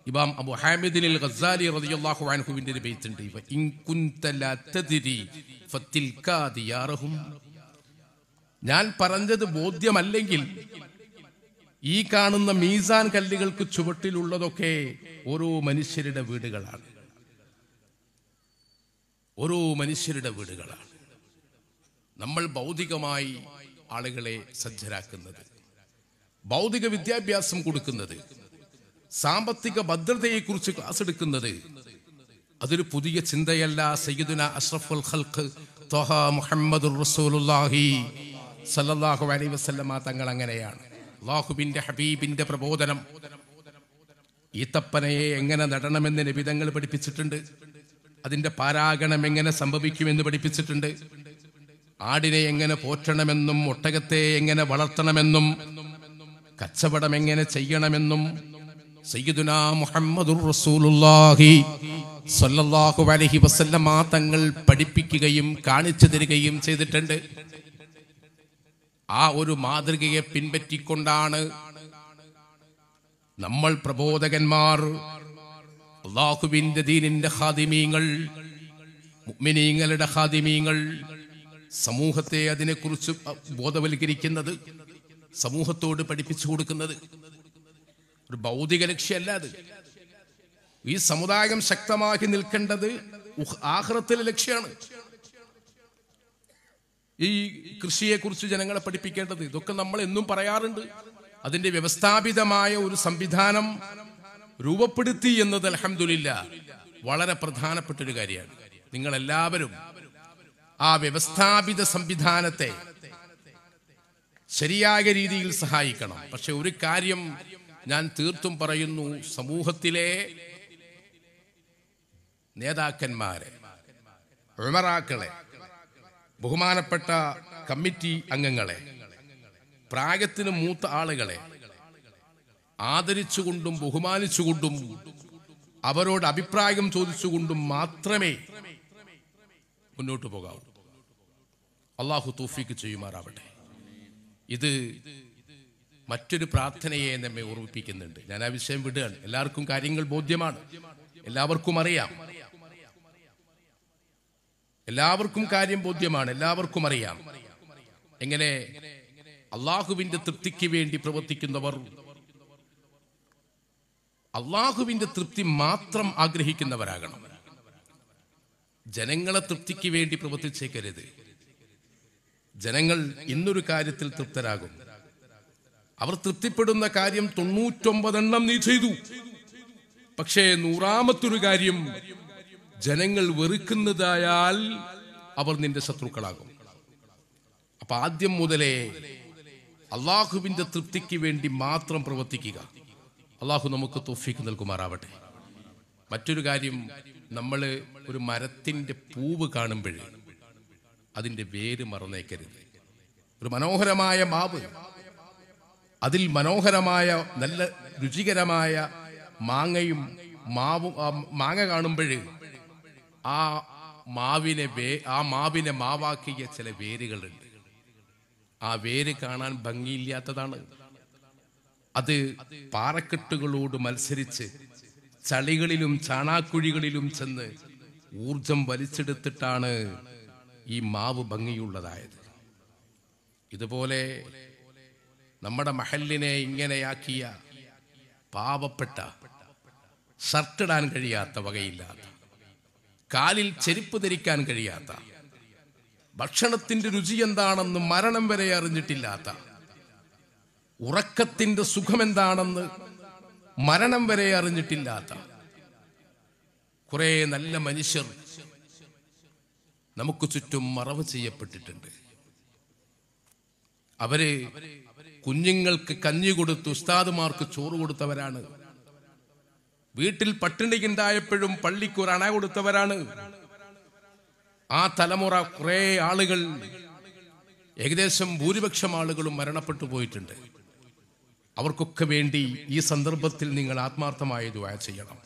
ഇമാം അബു ഹാമിദിനിൽ ഗസാലി റളിയല്ലാഹു അൻഹുവിന്റെ ഒരു ബെയ്ത്തുണ്ട് ഇവ ഇൻകുൻത ലാ തദ്രി ഫതിൽകാ ദിയാറഹും ഞാൻ പറഞ്ഞത് ബോധ്യമല്ലെങ്കിൽ ഈ കാണുന്ന മീസാൻ കല്ലുകൾക്ക് ചുവട്ടിലുള്ളതൊക്കെ ഓരോ മനുഷ്യരുടെ വീടുകളാണ് ഓരോ മനുഷ്യരുടെ വീടുകളാണ് നമ്മൾ ഭൗതികമായി ആളുകളെ സജ്ജരാക്കുന്നത് ഭൗതിക വിദ്യാഭ്യാസം കൊടുക്കുന്നത് സാമ്പത്തിക ഭദ്രതയെക്കുറിച്ച് ക്ലാസ് എടുക്കുന്നത് അതൊരു പുതിയ ചിന്തയല്ല സയ്യിദുന അഷ്റഫുൽ ഖൽഖ് തൊഹ മുഹമ്മദുർ റസൂലുല്ലാഹി സല്ലല്ലാഹു അലൈഹി വസല്ലമ തങ്ങൾ അങ്ങനെയാണ് അല്ലാഹുവിൻ്റെ ഹബീബിൻ്റെ പ്രബോധനം ഈത്തപ്പനയെ എങ്ങനെ നടണമെന്ന് നിബിതങ്ങൾ പഠിപ്പിച്ചിട്ടുണ്ട് അതിൻ്റെ പാരാഗണം എങ്ങനെ സംഭവിക്കുമെന്ന് പഠിപ്പിച്ചിട്ടുണ്ട് ആടിനെ എങ്ങനെ പോറ്റണമെന്നും ഒട്ടകത്തെ എങ്ങനെ വളർത്തണമെന്നും കച്ചവടം എങ്ങനെ ചെയ്യണമെന്നും സയ്യിദുന മുഹമ്മദുർ റസൂലുള്ളാഹി സല്ലല്ലാഹു അലൈഹി വസല്ലം തങ്ങൾ പഠിപ്പിക്കുകയും കാണിച്ചു തരികയും ചെയ്തിട്ടുണ്ട് ആ ഒരു മാതൃകയെ പിൻപറ്റിക്കൊണ്ടാണ് നമ്മൾ പ്രബോധകന്മാർ അള്ളാഹുവിൻ്റെ ദീനിൻ്റെ ഹാദിമീങ്ങൾ മുഗ്മിനീങ്ങളുടെ ഹാദിമീങ്ങൾ സമൂഹത്തെ അതിനെക്കുറിച്ച് ബോധവൽക്കരിക്കുന്നത് സമൂഹത്തോട് പഠിപ്പിച്ചു കൊടുക്കുന്നത് ഒരു ഭൗതിക ലക്ഷ്യമല്ല അത് ഈ സമുദായം ശക്തമാക്കി നിൽക്കേണ്ടത് ആഹ്റത്തിലെ ലക്ഷ്യമാണ് ഈ കൃഷിയെ കുറിച്ച് ജനങ്ങളെ പഠിപ്പിക്കേണ്ടത് ഇതൊക്കെ നമ്മൾ എന്നും പറയാറുണ്ട് അതിന്റെ വ്യവസ്ഥാപിതമായ ഒരു സംവിധാനം രൂപപ്പെടുത്തി എന്നത് അലഹമില്ല വളരെ പ്രധാനപ്പെട്ട ഒരു കാര്യമാണ് നിങ്ങൾ എല്ലാവരും ആ വ്യവസ്ഥാപിത സംവിധാനത്തെ ശരിയായ രീതിയിൽ സഹായിക്കണം പക്ഷെ ഒരു കാര്യം ഞാൻ തീർത്തും പറയുന്നു സമൂഹത്തിലെ നേതാക്കന്മാരെ ഉമറാക്കളെ ബഹുമാനപ്പെട്ട കമ്മിറ്റി അംഗങ്ങളെ പ്രായത്തിന് മൂത്ത ആളുകളെ ആദരിച്ചുകൊണ്ടും ബഹുമാനിച്ചുകൊണ്ടും അവരോട് അഭിപ്രായം ചോദിച്ചുകൊണ്ടും മാത്രമേ മുന്നോട്ട് പോകാവൂ അള്ളാഹു തോഫിക്ക് ചെയ്യുമാറാവട്ടെ ഇത് മറ്റൊരു പ്രാർത്ഥനയെ നമ്മെ ഓർമ്മിപ്പിക്കുന്നുണ്ട് ഞാൻ ആ വിഷയം വിടുകയാണ് എല്ലാവർക്കും കാര്യങ്ങൾ ബോധ്യമാണ് എല്ലാവർക്കും അറിയാം എല്ലാവർക്കും കാര്യം ബോധ്യമാണ് എല്ലാവർക്കും അറിയാം എങ്ങനെ അള്ളാഹുവിന്റെ തൃപ്തിക്ക് വേണ്ടി പ്രവർത്തിക്കുന്നവർ അള്ളാഹുവിന്റെ തൃപ്തി മാത്രം ആഗ്രഹിക്കുന്നവരാകണം ജനങ്ങളെ തൃപ്തിക്ക് വേണ്ടി പ്രവർത്തിച്ചേക്കരുത് ജനങ്ങൾ ഇന്നൊരു കാര്യത്തിൽ തൃപ്തരാകും അവർ തൃപ്തിപ്പെടുന്ന കാര്യം തൊണ്ണൂറ്റൊമ്പതെണ്ണം നീ ചെയ്തു പക്ഷേ നൂറാമത്തൊരു കാര്യം ജനങ്ങൾ വെറുക്കുന്നതായാൽ അവർ നിന്റെ ശത്രുക്കളാകും അപ്പൊ ആദ്യം മുതലേ അള്ളാഹുവിന്റെ തൃപ്തിക്ക് വേണ്ടി മാത്രം പ്രവർത്തിക്കുക അള്ളാഹു നമുക്ക് തോഫിക്ക് നൽകുമാറാവട്ടെ മറ്റൊരു കാര്യം നമ്മൾ ഒരു മരത്തിന്റെ പൂവ് കാണുമ്പോൾ അതിന്റെ വേര് മറന്നേക്കരുത് ഒരു മനോഹരമായ മാവ് അതിൽ മനോഹരമായ നല്ല രുചികരമായ മാങ്ങയും മാവും മാങ്ങ കാണുമ്പോൾ ആ മാവിനെ വേ ആ മാവിനെ മാവാക്കിയ ചില വേരുകളുണ്ട് ആ വേര് കാണാൻ ഭംഗിയില്ലാത്തതാണ് അത് പാറക്കെട്ടുകളോട് മത്സരിച്ച് ചളികളിലും ചാണാക്കുഴികളിലും ചെന്ന് ഊർജം വലിച്ചെടുത്തിട്ടാണ് ഈ മാവ് ഭംഗിയുള്ളതായത് ഇതുപോലെ നമ്മുടെ മഹലിനെ ഇങ്ങനെയാക്കിയ പാവപ്പെട്ട ഷർട്ടിടാൻ കഴിയാത്ത വകയില്ലാത്ത കാലിൽ ചെരുപ്പ് ധരിക്കാൻ കഴിയാത്ത ഭക്ഷണത്തിന്റെ രുചി എന്താണെന്ന് മരണം വരെ അറിഞ്ഞിട്ടില്ലാത്ത സുഖം സുഖമെന്താണെന്ന് മരണം വരെ അറിഞ്ഞിട്ടില്ലാത്ത കുറേ നല്ല മനുഷ്യർ നമുക്ക് ചുറ്റും മറവ് ചെയ്യപ്പെട്ടിട്ടുണ്ട് അവര് കുഞ്ഞുങ്ങൾക്ക് കഞ്ഞി കൊടുത്ത് ഉസ്താദുമാർക്ക് ചോറ് കൊടുത്തവരാണ് വീട്ടിൽ ഉണ്ടായപ്പോഴും പള്ളിക്ക് ഒരു അണ കൊടുത്തവരാണ് ആ തലമുറ കുറെ ആളുകൾ ഏകദേശം ഭൂരിപക്ഷം ആളുകളും മരണപ്പെട്ടു പോയിട്ടുണ്ട് അവർക്കൊക്കെ വേണ്ടി ഈ സന്ദർഭത്തിൽ നിങ്ങൾ ആത്മാർത്ഥമായ ദുവാ ചെയ്യണം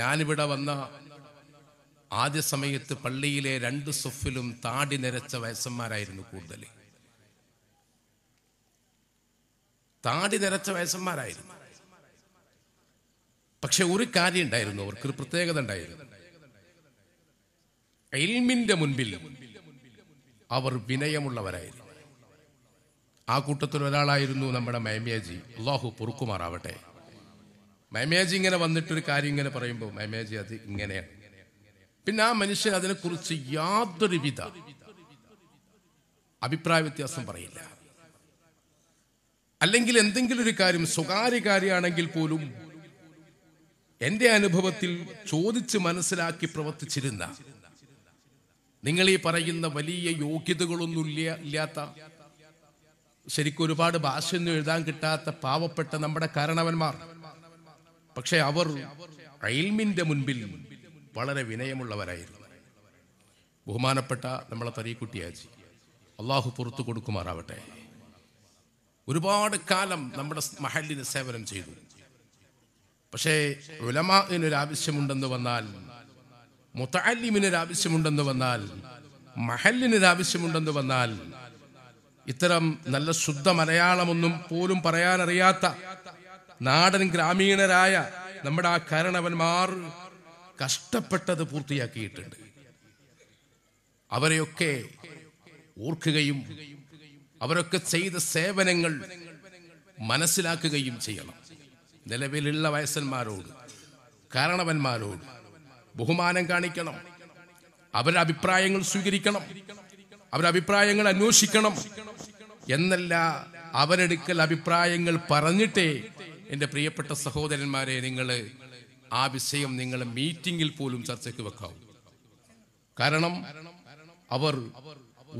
ഞാനിവിടെ വന്ന ആദ്യ സമയത്ത് പള്ളിയിലെ രണ്ട് സൊഫിലും താടി നിരച്ച വയസ്സന്മാരായിരുന്നു കൂടുതൽ താടി നിറച്ച വയസ്സന്മാരായിരുന്നു പക്ഷെ ഒരു കാര്യം ഉണ്ടായിരുന്നു അവർക്ക് ഒരു പ്രത്യേകത ഉണ്ടായിരുന്നു എൽമിന്റെ മുൻപിൽ അവർ വിനയമുള്ളവരായിരുന്നു ആ കൂട്ടത്തിൽ ഒരാളായിരുന്നു നമ്മുടെ മൈമ്യാജി അള്ളാഹു പൊറുക്കുമാറാവട്ടെ മൈമ്യാജി ഇങ്ങനെ വന്നിട്ടൊരു കാര്യം ഇങ്ങനെ പറയുമ്പോൾ മൈമ്യാജി അത് ഇങ്ങനെയാണ് പിന്നെ ആ മനുഷ്യൻ അതിനെക്കുറിച്ച് യാതൊരുവിധ അഭിപ്രായ വ്യത്യാസം പറയില്ല അല്ലെങ്കിൽ എന്തെങ്കിലും ഒരു കാര്യം സ്വകാര്യ കാര്യമാണെങ്കിൽ പോലും എൻ്റെ അനുഭവത്തിൽ ചോദിച്ച് മനസ്സിലാക്കി പ്രവർത്തിച്ചിരുന്ന നിങ്ങൾ ഈ പറയുന്ന വലിയ യോഗ്യതകളൊന്നുമില്ല ഇല്ലാത്ത ശരിക്കും ഒരുപാട് ഭാഷയൊന്നും എഴുതാൻ കിട്ടാത്ത പാവപ്പെട്ട നമ്മുടെ കാരണവന്മാർ പക്ഷെ അവർ റെയിൽമിന്റെ മുൻപിൽ വളരെ വിനയമുള്ളവരായിരുന്നു ബഹുമാനപ്പെട്ട നമ്മളെ തരീക്കുട്ടിയാജി അള്ളാഹു പുറത്തു കൊടുക്കുമാറാവട്ടെ ഒരുപാട് കാലം നമ്മുടെ മഹലിന് സേവനം ചെയ്തു പക്ഷേ ഉലമാനൊരു ആവശ്യമുണ്ടെന്ന് വന്നാൽ മുത്തല്ലിമിനൊരു ആവശ്യമുണ്ടെന്ന് വന്നാൽ മഹലിനൊരു ആവശ്യമുണ്ടെന്ന് വന്നാൽ ഇത്തരം നല്ല ശുദ്ധ മലയാളമൊന്നും പോലും പറയാനറിയാത്ത നാടൻ ഗ്രാമീണരായ നമ്മുടെ ആ കാരണവന്മാർ കഷ്ടപ്പെട്ടത് പൂർത്തിയാക്കിയിട്ടുണ്ട് അവരെയൊക്കെ ഓർക്കുകയും അവരൊക്കെ ചെയ്ത സേവനങ്ങൾ മനസ്സിലാക്കുകയും ചെയ്യണം നിലവിലുള്ള വയസ്സന്മാരോട് കാരണവന്മാരോട് ബഹുമാനം കാണിക്കണം അവരുടെ അഭിപ്രായങ്ങൾ സ്വീകരിക്കണം അവരുടെ അഭിപ്രായങ്ങൾ അന്വേഷിക്കണം എന്നല്ല അവരെടുക്കൽ അഭിപ്രായങ്ങൾ പറഞ്ഞിട്ടേ എൻ്റെ പ്രിയപ്പെട്ട സഹോദരന്മാരെ നിങ്ങൾ ആ വിഷയം നിങ്ങൾ മീറ്റിംഗിൽ പോലും ചർച്ചയ്ക്ക് വെക്കാവൂ കാരണം അവർ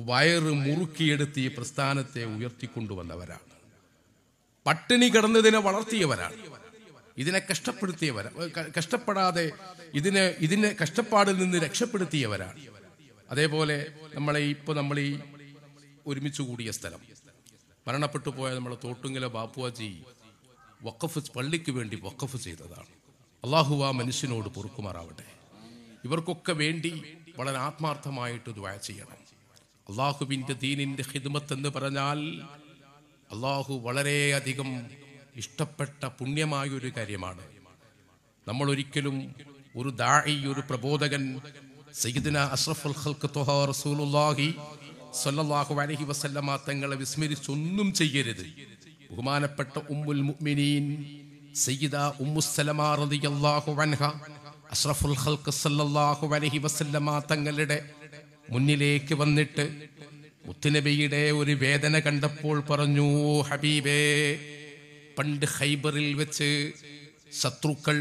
വയറ് മുറുക്കിയെടുത്ത് ഈ പ്രസ്ഥാനത്തെ ഉയർത്തിക്കൊണ്ടുവന്നവരാണ് പട്ടിണി കിടന്നതിനെ വളർത്തിയവരാണ് ഇതിനെ കഷ്ടപ്പെടുത്തിയവരാ കഷ്ടപ്പെടാതെ ഇതിനെ ഇതിനെ കഷ്ടപ്പാടിൽ നിന്ന് രക്ഷപ്പെടുത്തിയവരാണ് അതേപോലെ നമ്മളെ ഇപ്പൊ നമ്മൾ ഈ ഒരുമിച്ച് കൂടിയ സ്ഥലം മരണപ്പെട്ടു പോയ നമ്മളെ തോട്ടുങ്കല ബാപ്പുവാജി വക്കഫ് പള്ളിക്ക് വേണ്ടി വക്കഫ് ചെയ്തതാണ് അള്ളാഹു ആ മനുഷ്യനോട് പൊറുക്കുമാറാവട്ടെ ഇവർക്കൊക്കെ വേണ്ടി വളരെ ആത്മാർത്ഥമായിട്ട് ദ്വായ ചെയ്യണം അള്ളാഹുവിൻ്റെ ദീനിൻ്റെ ഹിദ്മത്ത് എന്ന് പറഞ്ഞാൽ അള്ളാഹു വളരെയധികം ഇഷ്ടപ്പെട്ട പുണ്യമായൊരു കാര്യമാണ് നമ്മൾ ഒരിക്കലും ഒരു ദാഴി ഒരു പ്രബോധകൻ സയ്യിദിന അഷ്റഫുൽ ഹൽക്ക് തൊഹ റസൂലുല്ലാഹി സല്ലല്ലാഹു അലഹി വസല്ലമ തങ്ങളെ വിസ്മരിച്ചൊന്നും ചെയ്യരുത് ബഹുമാനപ്പെട്ട ഉമ്മുൽ മുഅ്മിനീൻ സയ്യിദ ഉമ്മുസ്സലമ റളിയല്ലാഹു അൻഹ അഷ്റഫുൽ ഹൽക്ക് സല്ലല്ലാഹു അലൈഹി വസല്ലമ തങ്ങളുടെ മുന്നിലേക്ക് വന്നിട്ട് മുത്തുനബിയുടെ ഒരു വേദന കണ്ടപ്പോൾ പറഞ്ഞു ഹബീബേ പണ്ട് ഹൈബറിൽ വെച്ച് ശത്രുക്കൾ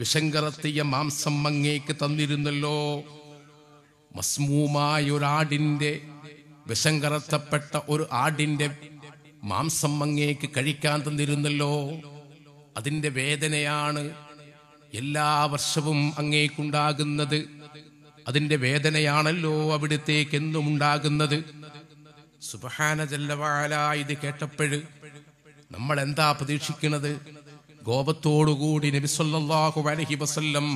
വിശങ്കറത്തിയ മാംസം അങ്ങേക്ക് തന്നിരുന്നല്ലോ മസ്മൂമായ ഒരാടിൻ്റെ വിശങ്കറത്തപ്പെട്ട ഒരു ആടിൻ്റെ മാംസം അങ്ങേക്ക് കഴിക്കാൻ തന്നിരുന്നല്ലോ അതിൻ്റെ വേദനയാണ് എല്ലാ വർഷവും അങ്ങേക്കുണ്ടാകുന്നത് അതിന്റെ വേദനയാണല്ലോ അവിടുത്തേക്ക് എന്നും ഉണ്ടാകുന്നത് സുബഹാന ജല്ലവാല ഇത് കേട്ടപ്പോഴ് നമ്മൾ എന്താ പ്രതീക്ഷിക്കുന്നത് കോപത്തോടുകൂടി നബിസ്വല്ലാഹു അലഹി വസല്ലം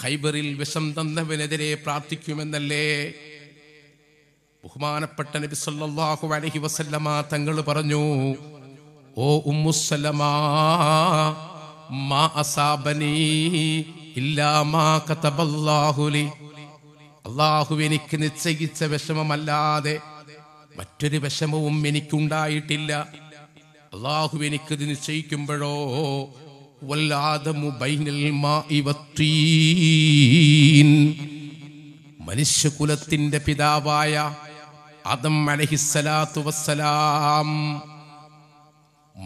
ഹൈബറിൽ വിഷം തന്നവനെതിരെ പ്രാർത്ഥിക്കുമെന്നല്ലേ ബഹുമാനപ്പെട്ട നബി സല്ലല്ലാഹു അലൈഹി വസല്ലമ തങ്ങൾ പറഞ്ഞു ഓ ഉമ്മുസലമാ മാ അള്ളാഹു എനിക്ക് നിശ്ചയിച്ച വിഷമമല്ലാതെ മറ്റൊരു വിഷമവും എനിക്കുണ്ടായിട്ടില്ല അള്ളാഹു എനിക്കത് നിശ്ചയിക്കുമ്പോഴോ മനുഷ്യകുലത്തിന്റെ പിതാവായ ആദം അലഹിസ്സലാത്തു വസ്സലാം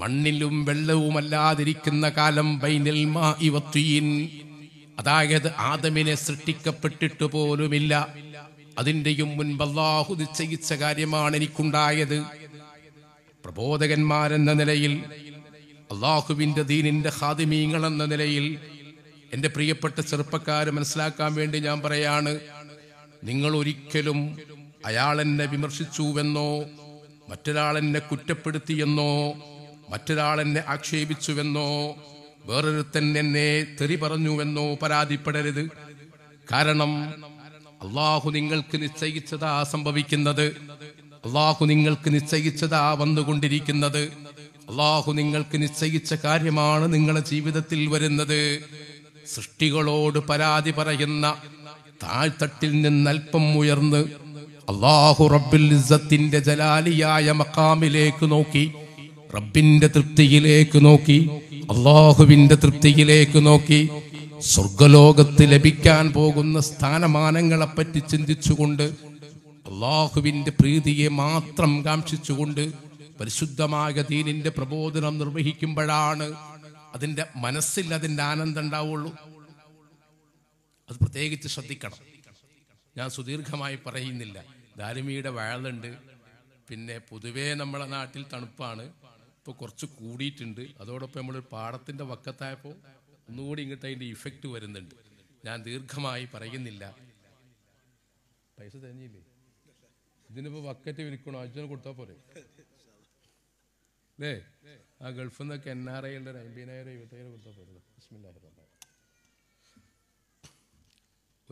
മണ്ണിലും വെള്ളവുമല്ലാതിരിക്കുന്ന കാലം ബൈനൽ മാ ഇവത്വീൻ അതായത് ആദമിനെ സൃഷ്ടിക്കപ്പെട്ടിട്ട് പോലുമില്ല അതിൻ്റെയും മുൻപ് അള്ളാഹു നിശ്ചയിച്ച കാര്യമാണ് എനിക്കുണ്ടായത് പ്രബോധകന്മാരെന്ന നിലയിൽ അള്ളാഹുവിൻ്റെ ദീനിൻ്റെ ഹാദിമീങ്ങൾ എന്ന നിലയിൽ എൻ്റെ പ്രിയപ്പെട്ട ചെറുപ്പക്കാർ മനസ്സിലാക്കാൻ വേണ്ടി ഞാൻ പറയാണ് നിങ്ങൾ ഒരിക്കലും എന്നെ വിമർശിച്ചുവെന്നോ മറ്റൊരാളെന്നെ കുറ്റപ്പെടുത്തിയെന്നോ മറ്റൊരാളെന്നെ ആക്ഷേപിച്ചുവെന്നോ വേറൊരുത്തൻ എന്നെ തെറി പറഞ്ഞുവെന്നോ പരാതിപ്പെടരുത് കാരണം അള്ളാഹു നിങ്ങൾക്ക് നിശ്ചയിച്ചതാ സംഭവിക്കുന്നത് അള്ളാഹു നിങ്ങൾക്ക് നിശ്ചയിച്ചതാ വന്നുകൊണ്ടിരിക്കുന്നത് അള്ളാഹു നിങ്ങൾക്ക് നിശ്ചയിച്ച കാര്യമാണ് നിങ്ങളുടെ ജീവിതത്തിൽ വരുന്നത് സൃഷ്ടികളോട് പരാതി പറയുന്ന താഴ്ത്തട്ടിൽ നിന്ന് അല്പം ഉയർന്ന് അള്ളാഹു റബ്ബിൽ ഇസ്സത്തിന്റെ ജലാലിയായ മക്കാമിലേക്ക് നോക്കി റബ്ബിന്റെ തൃപ്തിയിലേക്ക് നോക്കി അള്ളാഹുവിന്റെ തൃപ്തിയിലേക്ക് നോക്കി സ്വർഗലോകത്ത് ലഭിക്കാൻ പോകുന്ന സ്ഥാനമാനങ്ങളെപ്പറ്റി ചിന്തിച്ചുകൊണ്ട് അള്ളാഹുവിന്റെ പ്രീതിയെ മാത്രം കാക്ഷിച്ചുകൊണ്ട് പരിശുദ്ധമായ ദീനിന്റെ പ്രബോധനം നിർവഹിക്കുമ്പോഴാണ് അതിന്റെ മനസ്സിൽ അതിന്റെ ആനന്ദം ഉണ്ടാവുള്ളൂ അത് പ്രത്യേകിച്ച് ശ്രദ്ധിക്കണം ഞാൻ സുദീർഘമായി പറയുന്നില്ല ദാരുമിയുടെ വഴലുണ്ട് പിന്നെ പൊതുവേ നമ്മളെ നാട്ടിൽ തണുപ്പാണ് ഇപ്പോൾ കുറച്ച് കൂടിയിട്ടുണ്ട് അതോടൊപ്പം നമ്മൾ പാടത്തിൻ്റെ വക്കത്തായപ്പോൾ ഒന്നുകൂടി ഇങ്ങോട്ട് അതിൻ്റെ ഇഫക്റ്റ് വരുന്നുണ്ട് ഞാൻ ദീർഘമായി പറയുന്നില്ല പൈസ തന്നെയില്ലേ ഇതിനിപ്പോൾ വക്കറ്റ് വിൽക്കണോ അച്ഛന് കൊടുത്താൽ പോരെ അല്ലേ ആ ഗൾഫിൽ നിന്നൊക്കെ എൻ ആർ ഐ ഉണ്ട് ഒരു അമ്പതിനായിരം ഇരുപത്തയ്യായിരം കൊടുത്താൽ പോരെ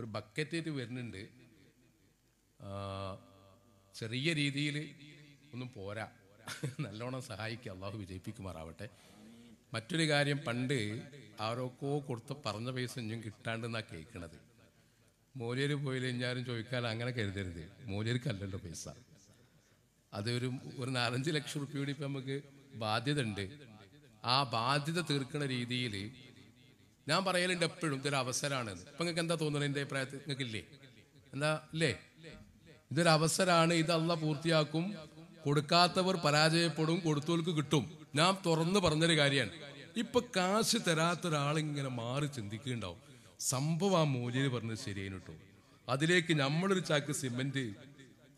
ഒരു ബക്കറ്റ് ഇത് വരുന്നുണ്ട് ചെറിയ രീതിയിൽ ഒന്നും പോരാ നല്ലോണം സഹായിക്കുക അള്ളാഹു വിജയിപ്പിക്കുമാറാവട്ടെ മറ്റൊരു കാര്യം പണ്ട് ആരോക്കോ കൊടുത്ത് പറഞ്ഞ പൈസ ഇഞ്ഞും കിട്ടാണ്ടെന്നാണ് കേൾക്കണത് മോലിയർ പോയി കഴിഞ്ഞാലും ചോദിക്കാൻ അങ്ങനെ കരുതരുത് മോലിയർക്കല്ലല്ലോ പൈസ അതൊരു ഒരു നാലഞ്ച് ലക്ഷം കൂടി ഇപ്പം നമുക്ക് ബാധ്യത ഉണ്ട് ആ ബാധ്യത തീർക്കുന്ന രീതിയിൽ ഞാൻ പറയലുണ്ട് എപ്പോഴും ഇതൊരു അവസരമാണ് ഇപ്പം നിങ്ങൾക്ക് എന്താ തോന്നുന്നത് എൻ്റെ അഭിപ്രായത്തിൽ നിങ്ങൾക്കില്ലേ എന്താ ഇല്ലേ ഇതൊരു അവസരമാണ് ഇത് പൂർത്തിയാക്കും കൊടുക്കാത്തവർ പരാജയപ്പെടും കൊടുത്തവർക്ക് കിട്ടും ഞാൻ തുറന്നു പറഞ്ഞൊരു കാര്യമാണ് ഇപ്പൊ കാശ് തരാത്ത ഒരാളിങ്ങനെ മാറി ചിന്തിക്കുന്നുണ്ടാവും സംഭവം ആ മൂല്യം പറഞ്ഞത് ശരിയായി കേട്ടോ അതിലേക്ക് നമ്മളൊരു ചാക്ക് സിമെന്റ്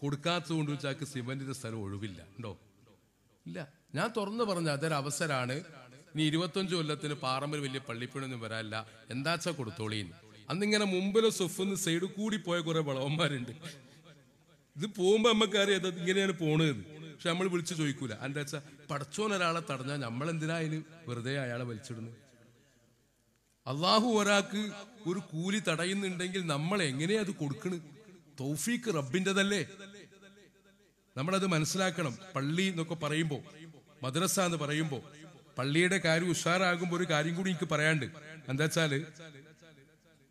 കൊണ്ട് ഒരു ചാക്ക് സിമെന്റിന്റെ സ്ഥലം ഒഴിവില്ല ഉണ്ടോ ഇല്ല ഞാൻ തുറന്നു പറഞ്ഞ അതൊരവസരാണ് അവസരമാണ് ഇനി ഇരുപത്തഞ്ച് കൊല്ലത്തിന് പാറമ്പൽ വലിയ പള്ളിപ്പിണൊന്നും വരാനില്ല എന്താച്ചാ കൊടുത്തോളീൻ അന്നിങ്ങനെ മുമ്പിലെ സുഫെന്ന് സൈഡ് കൂടി പോയ കുറെ വളവന്മാരുണ്ട് ഇത് പോകുമ്പോ നമ്മക്കറിയാം ഇങ്ങനെയാണ് പോണത് പക്ഷെ നമ്മൾ വിളിച്ചു ചോദിക്കൂല എന്താ വെച്ചാൽ പടച്ചോൻ ഒരാളെ തടഞ്ഞാൽ നമ്മൾ എന്തിനാ അതിന് വെറുതെ അയാളെ വലിച്ചിടുന്നു അള്ളാഹു ഒരാൾക്ക് ഒരു കൂലി തടയുന്നുണ്ടെങ്കിൽ നമ്മൾ എങ്ങനെയാ അത് കൊടുക്കണ് തൗഫീക്ക് റബ്ബിൻ്റെതല്ലേ നമ്മളത് മനസ്സിലാക്കണം പള്ളി എന്നൊക്കെ പറയുമ്പോൾ മദ്രസ എന്ന് പറയുമ്പോൾ പള്ളിയുടെ കാര്യം ഉഷാറാകുമ്പോൾ ഒരു കാര്യം കൂടി എനിക്ക് പറയാണ്ട് എന്താ വെച്ചാല്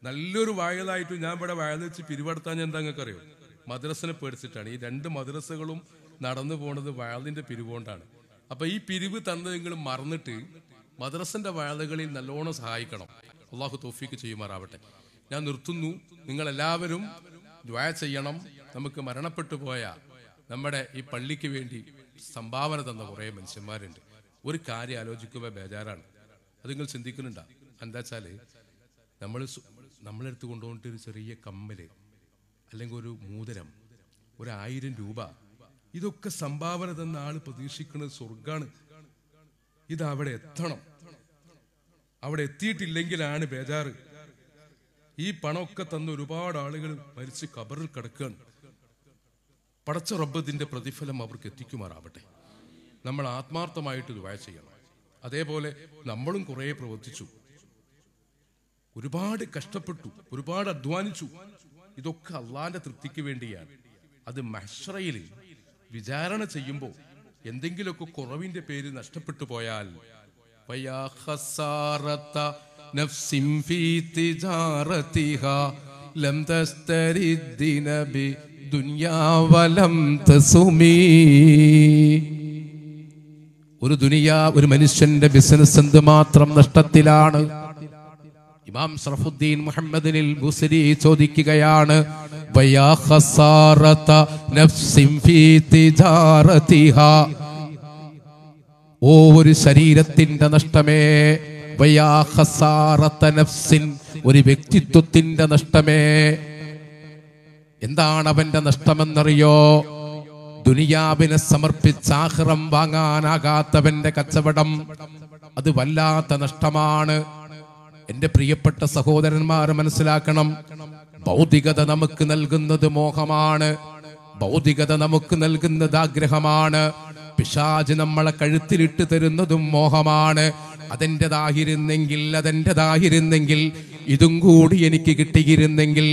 നല്ലൊരു വാഴലായിട്ട് ഞാൻ ഇവിടെ വാഴ വെച്ച് പിരിവെടുത്താൻ ഞാൻ എന്താ നിങ്ങൾക്ക് അറിയോ മദ്രസനെ പേടിച്ചിട്ടാണ് ഈ രണ്ട് മദ്രസകളും നടന്നു പോണത് വയലിന്റെ പിരിവുകൊണ്ടാണ് അപ്പൊ ഈ പിരിവ് തന്നത് നിങ്ങൾ മറന്നിട്ട് മദ്രസന്റെ വയലുകളിൽ നല്ലോണം സഹായിക്കണം അള്ളാഹു തോഫിക്ക് ചെയ്യുമാറാവട്ടെ ഞാൻ നിർത്തുന്നു നിങ്ങൾ എല്ലാവരും ദ്വയ ചെയ്യണം നമുക്ക് മരണപ്പെട്ടു പോയ നമ്മുടെ ഈ പള്ളിക്ക് വേണ്ടി സംഭാവന തന്ന കുറേ മനുഷ്യന്മാരുണ്ട് ഒരു കാര്യം ആലോചിക്കുമ്പോൾ ബേജാറാണ് അത് നിങ്ങൾ ചിന്തിക്കുന്നുണ്ടാ എന്താ വെച്ചാല് നമ്മൾ നമ്മളെടുത്ത് കൊണ്ടുപോയിട്ട് ഒരു ചെറിയ കമ്മൽ അല്ലെങ്കിൽ ഒരു മൂതരം ഒരു ആയിരം രൂപ ഇതൊക്കെ സംഭാവന തന്ന ആള് പ്രതീക്ഷിക്കുന്നത് സ്വർഗാണ് ഇത് അവിടെ എത്തണം അവിടെ എത്തിയിട്ടില്ലെങ്കിലാണ് ബേജാറ് ഈ പണമൊക്കെ തന്ന ഒരുപാട് ആളുകൾ മരിച്ച് കബറിൽ കിടക്കുകയാണ് പടച്ച റബ്ബത്തിന്റെ പ്രതിഫലം അവർക്ക് എത്തിക്കുമാറാവട്ടെ നമ്മൾ ആത്മാർത്ഥമായിട്ട് ദുവാ ചെയ്യണം അതേപോലെ നമ്മളും കുറെ പ്രവർത്തിച്ചു ഒരുപാട് കഷ്ടപ്പെട്ടു ഒരുപാട് അധ്വാനിച്ചു ഇതൊക്കെ അള്ളാന്റെ തൃപ്തിക്ക് വേണ്ടിയാണ് അത് മഹ്റയിൽ വിചാരണ ചെയ്യുമ്പോൾ എന്തെങ്കിലുമൊക്കെ കുറവിന്റെ പേര് നഷ്ടപ്പെട്ടു പോയാൽ ഒരു ദുനിയാ ഒരു മനുഷ്യന്റെ ബിസിനസ് മാത്രം നഷ്ടത്തിലാണ് ഇമാം സറഫുദ്ദീൻ മുഹമ്മദിനിൽ ബുസരി ചോദിക്കുകയാണ് ഓ ഒരു ശരീരത്തിന്റെ നഷ്ടമേ നഫ്സിൻ ഒരു വ്യക്തിത്വത്തിന്റെ നഷ്ടമേ എന്താണ് അവന്റെ നഷ്ടമെന്നറിയോ ദുനിയാവിനെ സമർപ്പിച്ച് ആഹ്റം വാങ്ങാനാകാത്തവന്റെ കച്ചവടം അത് വല്ലാത്ത നഷ്ടമാണ് എന്റെ പ്രിയപ്പെട്ട സഹോദരന്മാർ മനസ്സിലാക്കണം ഭൗതികത നമുക്ക് നൽകുന്നത് മോഹമാണ് ഭൗതികത നമുക്ക് നൽകുന്നത് ആഗ്രഹമാണ് പിശാജ് നമ്മളെ കഴുത്തിലിട്ട് തരുന്നതും മോഹമാണ് അതെൻ്റെതായിരുന്നെങ്കിൽ അതെൻ്റെതായിരുന്നെങ്കിൽ ഇതും കൂടി എനിക്ക് കിട്ടിയിരുന്നെങ്കിൽ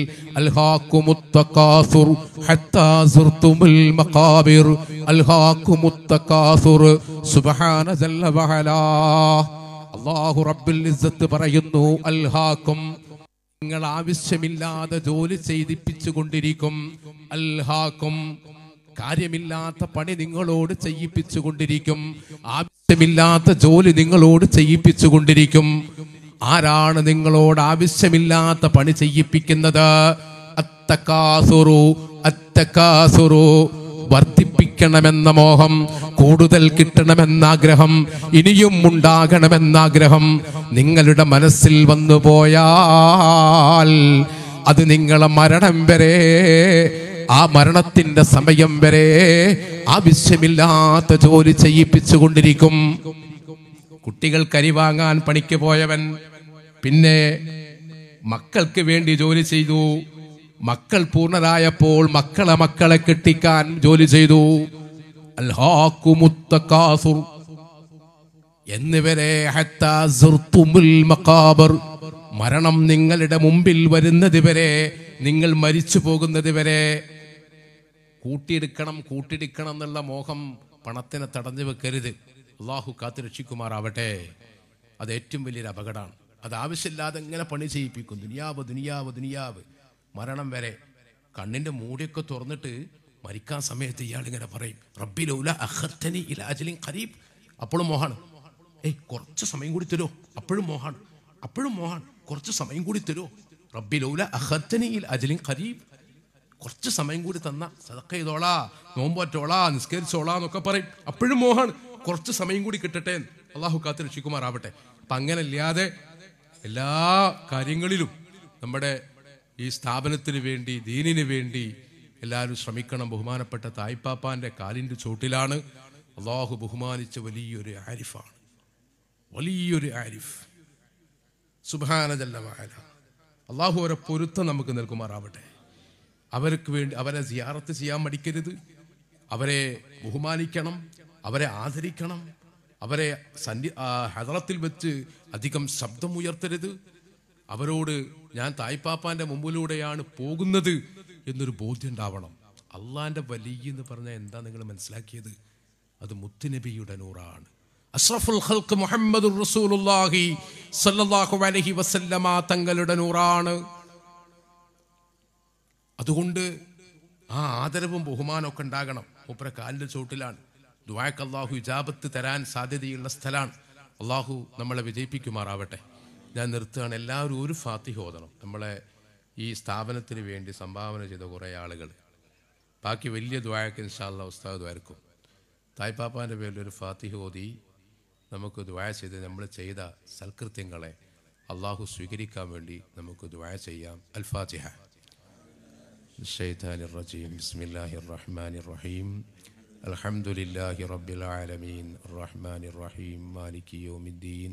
അള്ളാഹു റബ്ബിൽ ഇസ്സത്ത് പറയുന്നു അൽഹാക്കും നിങ്ങൾ ആവശ്യമില്ലാതെ ജോലി ചെയ്തിപ്പിച്ചു കൊണ്ടിരിക്കും അൽഹാക്കും കാര്യമില്ലാത്ത പണി നിങ്ങളോട് ചെയ്യിപ്പിച്ചു കൊണ്ടിരിക്കും ആവശ്യമില്ലാത്ത ജോലി നിങ്ങളോട് ചെയ്യിപ്പിച്ചു കൊണ്ടിരിക്കും ആരാണ് നിങ്ങളോട് ആവശ്യമില്ലാത്ത പണി ചെയ്യിപ്പിക്കുന്നത് അത്തക്കാസുറു അത്തക്കാസുറു വർദ്ധിപ്പിക്കണമെന്ന മോഹം കൂടുതൽ കിട്ടണമെന്നാഗ്രഹം ഇനിയും ഉണ്ടാകണമെന്നാഗ്രഹം നിങ്ങളുടെ മനസ്സിൽ വന്നു പോയാൽ അത് നിങ്ങളെ മരണം വരെ ആ മരണത്തിന്റെ സമയം വരെ ആവശ്യമില്ലാത്ത ജോലി ചെയ്യിപ്പിച്ചു കൊണ്ടിരിക്കും കുട്ടികൾ കരിവാങ്ങാൻ പണിക്ക് പോയവൻ പിന്നെ മക്കൾക്ക് വേണ്ടി ജോലി ചെയ്തു മക്കൾ പൂർണ്ണരായപ്പോൾ മക്കളെ മക്കളെ കെട്ടിക്കാൻ ജോലി ചെയ്തു അൽഹാക്കുമുത്തക്കാസുർ എന്നിവരെ മക്കാബർ മരണം നിങ്ങളുടെ മുമ്പിൽ വരുന്നത് വരെ നിങ്ങൾ മരിച്ചു പോകുന്നത് വരെ കൂട്ടിയെടുക്കണം കൂട്ടിയെടുക്കണം എന്നുള്ള മോഹം പണത്തിനെ തടഞ്ഞു വെക്കരുത് അള്ളാഹു കാത്തു രക്ഷിക്കുമാറാവട്ടെ അത് ഏറ്റവും വലിയൊരു അപകടമാണ് അത് ആവശ്യമില്ലാതെ എങ്ങനെ പണി ചെയ്യിപ്പിക്കും ദുനിയാവ് ദുനിയാവ് ദുനിയാവ് മരണം വരെ കണ്ണിൻ്റെ മൂടിയൊക്കെ തുറന്നിട്ട് മരിക്കാൻ സമയത്ത് ഇയാൾ ഇങ്ങനെ പറയും റബ്ബി ലൗല അഹത്തനി ഇലാജലിൻ ഖരീബ് അപ്പോഴും മോഹാണ് ഏയ് കുറച്ച് സമയം കൂടി തരുമോ അപ്പോഴും മോഹാണ് അപ്പോഴും മോഹാണ് കുറച്ച് സമയം കൂടി തരുമോ റബ്ബി ലൗല അഹത്തനി ഇൽ അജലിൻ ഖരീബ് കുറച്ച് സമയം കൂടി തന്ന സതക്ക ചെയ്തോളാ നോമ്പോറ്റോളാ നിസ്കരിച്ചോളാ എന്നൊക്കെ പറയും അപ്പോഴും മോഹാണ് കുറച്ച് സമയം കൂടി കിട്ടട്ടെ അള്ളാഹു കാത്ത് ആവട്ടെ അപ്പം അങ്ങനെ ഇല്ലാതെ എല്ലാ കാര്യങ്ങളിലും നമ്മുടെ ഈ സ്ഥാപനത്തിന് വേണ്ടി ദീനിന് വേണ്ടി എല്ലാവരും ശ്രമിക്കണം ബഹുമാനപ്പെട്ട തായ്പാപ്പാന്റെ കാലിന്റെ ചോട്ടിലാണ് അള്ളാഹു ബഹുമാനിച്ച വലിയൊരു ആരിഫാണ് വലിയൊരു ആരിഫ് സുബാനജല്ലമാല അള്ളാഹു അവരെ പൊരുത്തം നമുക്ക് നിൽക്കുമാറാവട്ടെ അവർക്ക് വേണ്ടി അവരെ സിയാറത്ത് ചെയ്യാൻ മടിക്കരുത് അവരെ ബഹുമാനിക്കണം അവരെ ആദരിക്കണം അവരെ സന്നി ഹദറത്തിൽ വെച്ച് അധികം ശബ്ദം ഉയർത്തരുത് അവരോട് ഞാൻ തായ്പാപ്പാന്റെ മുമ്പിലൂടെയാണ് പോകുന്നത് എന്നൊരു ബോധ്യം ഉണ്ടാവണം അള്ളാന്റെ വലിയ എന്ന് പറഞ്ഞാൽ എന്താ നിങ്ങൾ മനസ്സിലാക്കിയത് അത് മുത്തുനബിയുടെ നൂറാണ് അഷ്റഫുൽ ഹൽക്ക് മുഹമ്മദ് റസൂലുല്ലാഹി സല്ലല്ലാഹു അലൈഹി വസല്ലമ തങ്ങളുടെ നൂറാണ് അതുകൊണ്ട് ആ ആദരവും ബഹുമാനമൊക്കെ ഉണ്ടാകണം മൂപ്പര കാലിൻ്റെ ചോട്ടിലാണ് ദുബായ്ക്ക് അള്ളാഹു ഇജാബത്ത് തരാൻ സാധ്യതയുള്ള സ്ഥലമാണ് അള്ളാഹു നമ്മളെ വിജയിപ്പിക്കുമാറാവട്ടെ ഞാൻ നിർത്തുകയാണ് എല്ലാവരും ഒരു ഫാത്തിഹ ഓതണം നമ്മളെ ഈ സ്ഥാപനത്തിന് വേണ്ടി സംഭാവന ചെയ്ത കുറേ ആളുകൾ ബാക്കി വലിയ ദ്വായക്ക് ഇൻഷാല്ല ഉസ്താദ് വരക്കും തായ്പാപ്പാൻ്റെ പേരിൽ ഒരു ഫാത്തിഹ ഓതി നമുക്ക് ദ്വായ ചെയ്ത് നമ്മൾ ചെയ്ത സൽകൃത്യങ്ങളെ അള്ളാഹു സ്വീകരിക്കാൻ വേണ്ടി നമുക്ക് ദ്വായ ചെയ്യാം അൽ ഫാത്തിഹ الشيطان الرجيم بسم الله الرحمن الرحيم الحمد لله رب العالمين الرحمن الرحيم مالك يوم الدين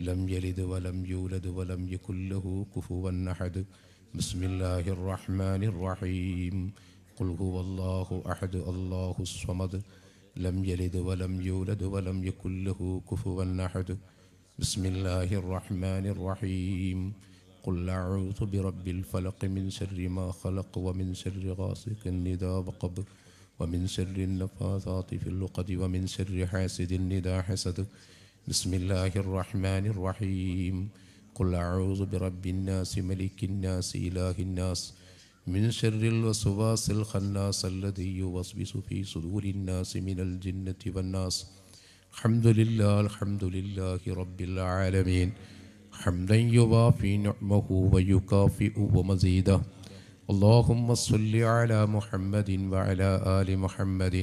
لم يلد ولم يولد ولم يكن له كفوا أحد بسم الله الرحمن الرحيم قل هو الله أحد الله الصمد لم يلد ولم يولد ولم يكن له كفوا أحد بسم الله الرحمن الرحيم قل أعوذ برب الفلق من شر ما خلق ومن شر غاسق إذا وقب ومن شر النفاثات في اللقد ومن شر حاسد إذا حسد بسم الله الرحمن الرحيم قل أعوذ برب الناس ملك الناس إله الناس من شر الوسواس الخناس الذي يوسوس في صدور الناس من الجنة والناس الحمد لله الحمد لله رب العالمين حمدا يوافي نعمه ويكافئ ومزيده اللهم صل على محمد وعلى آل محمد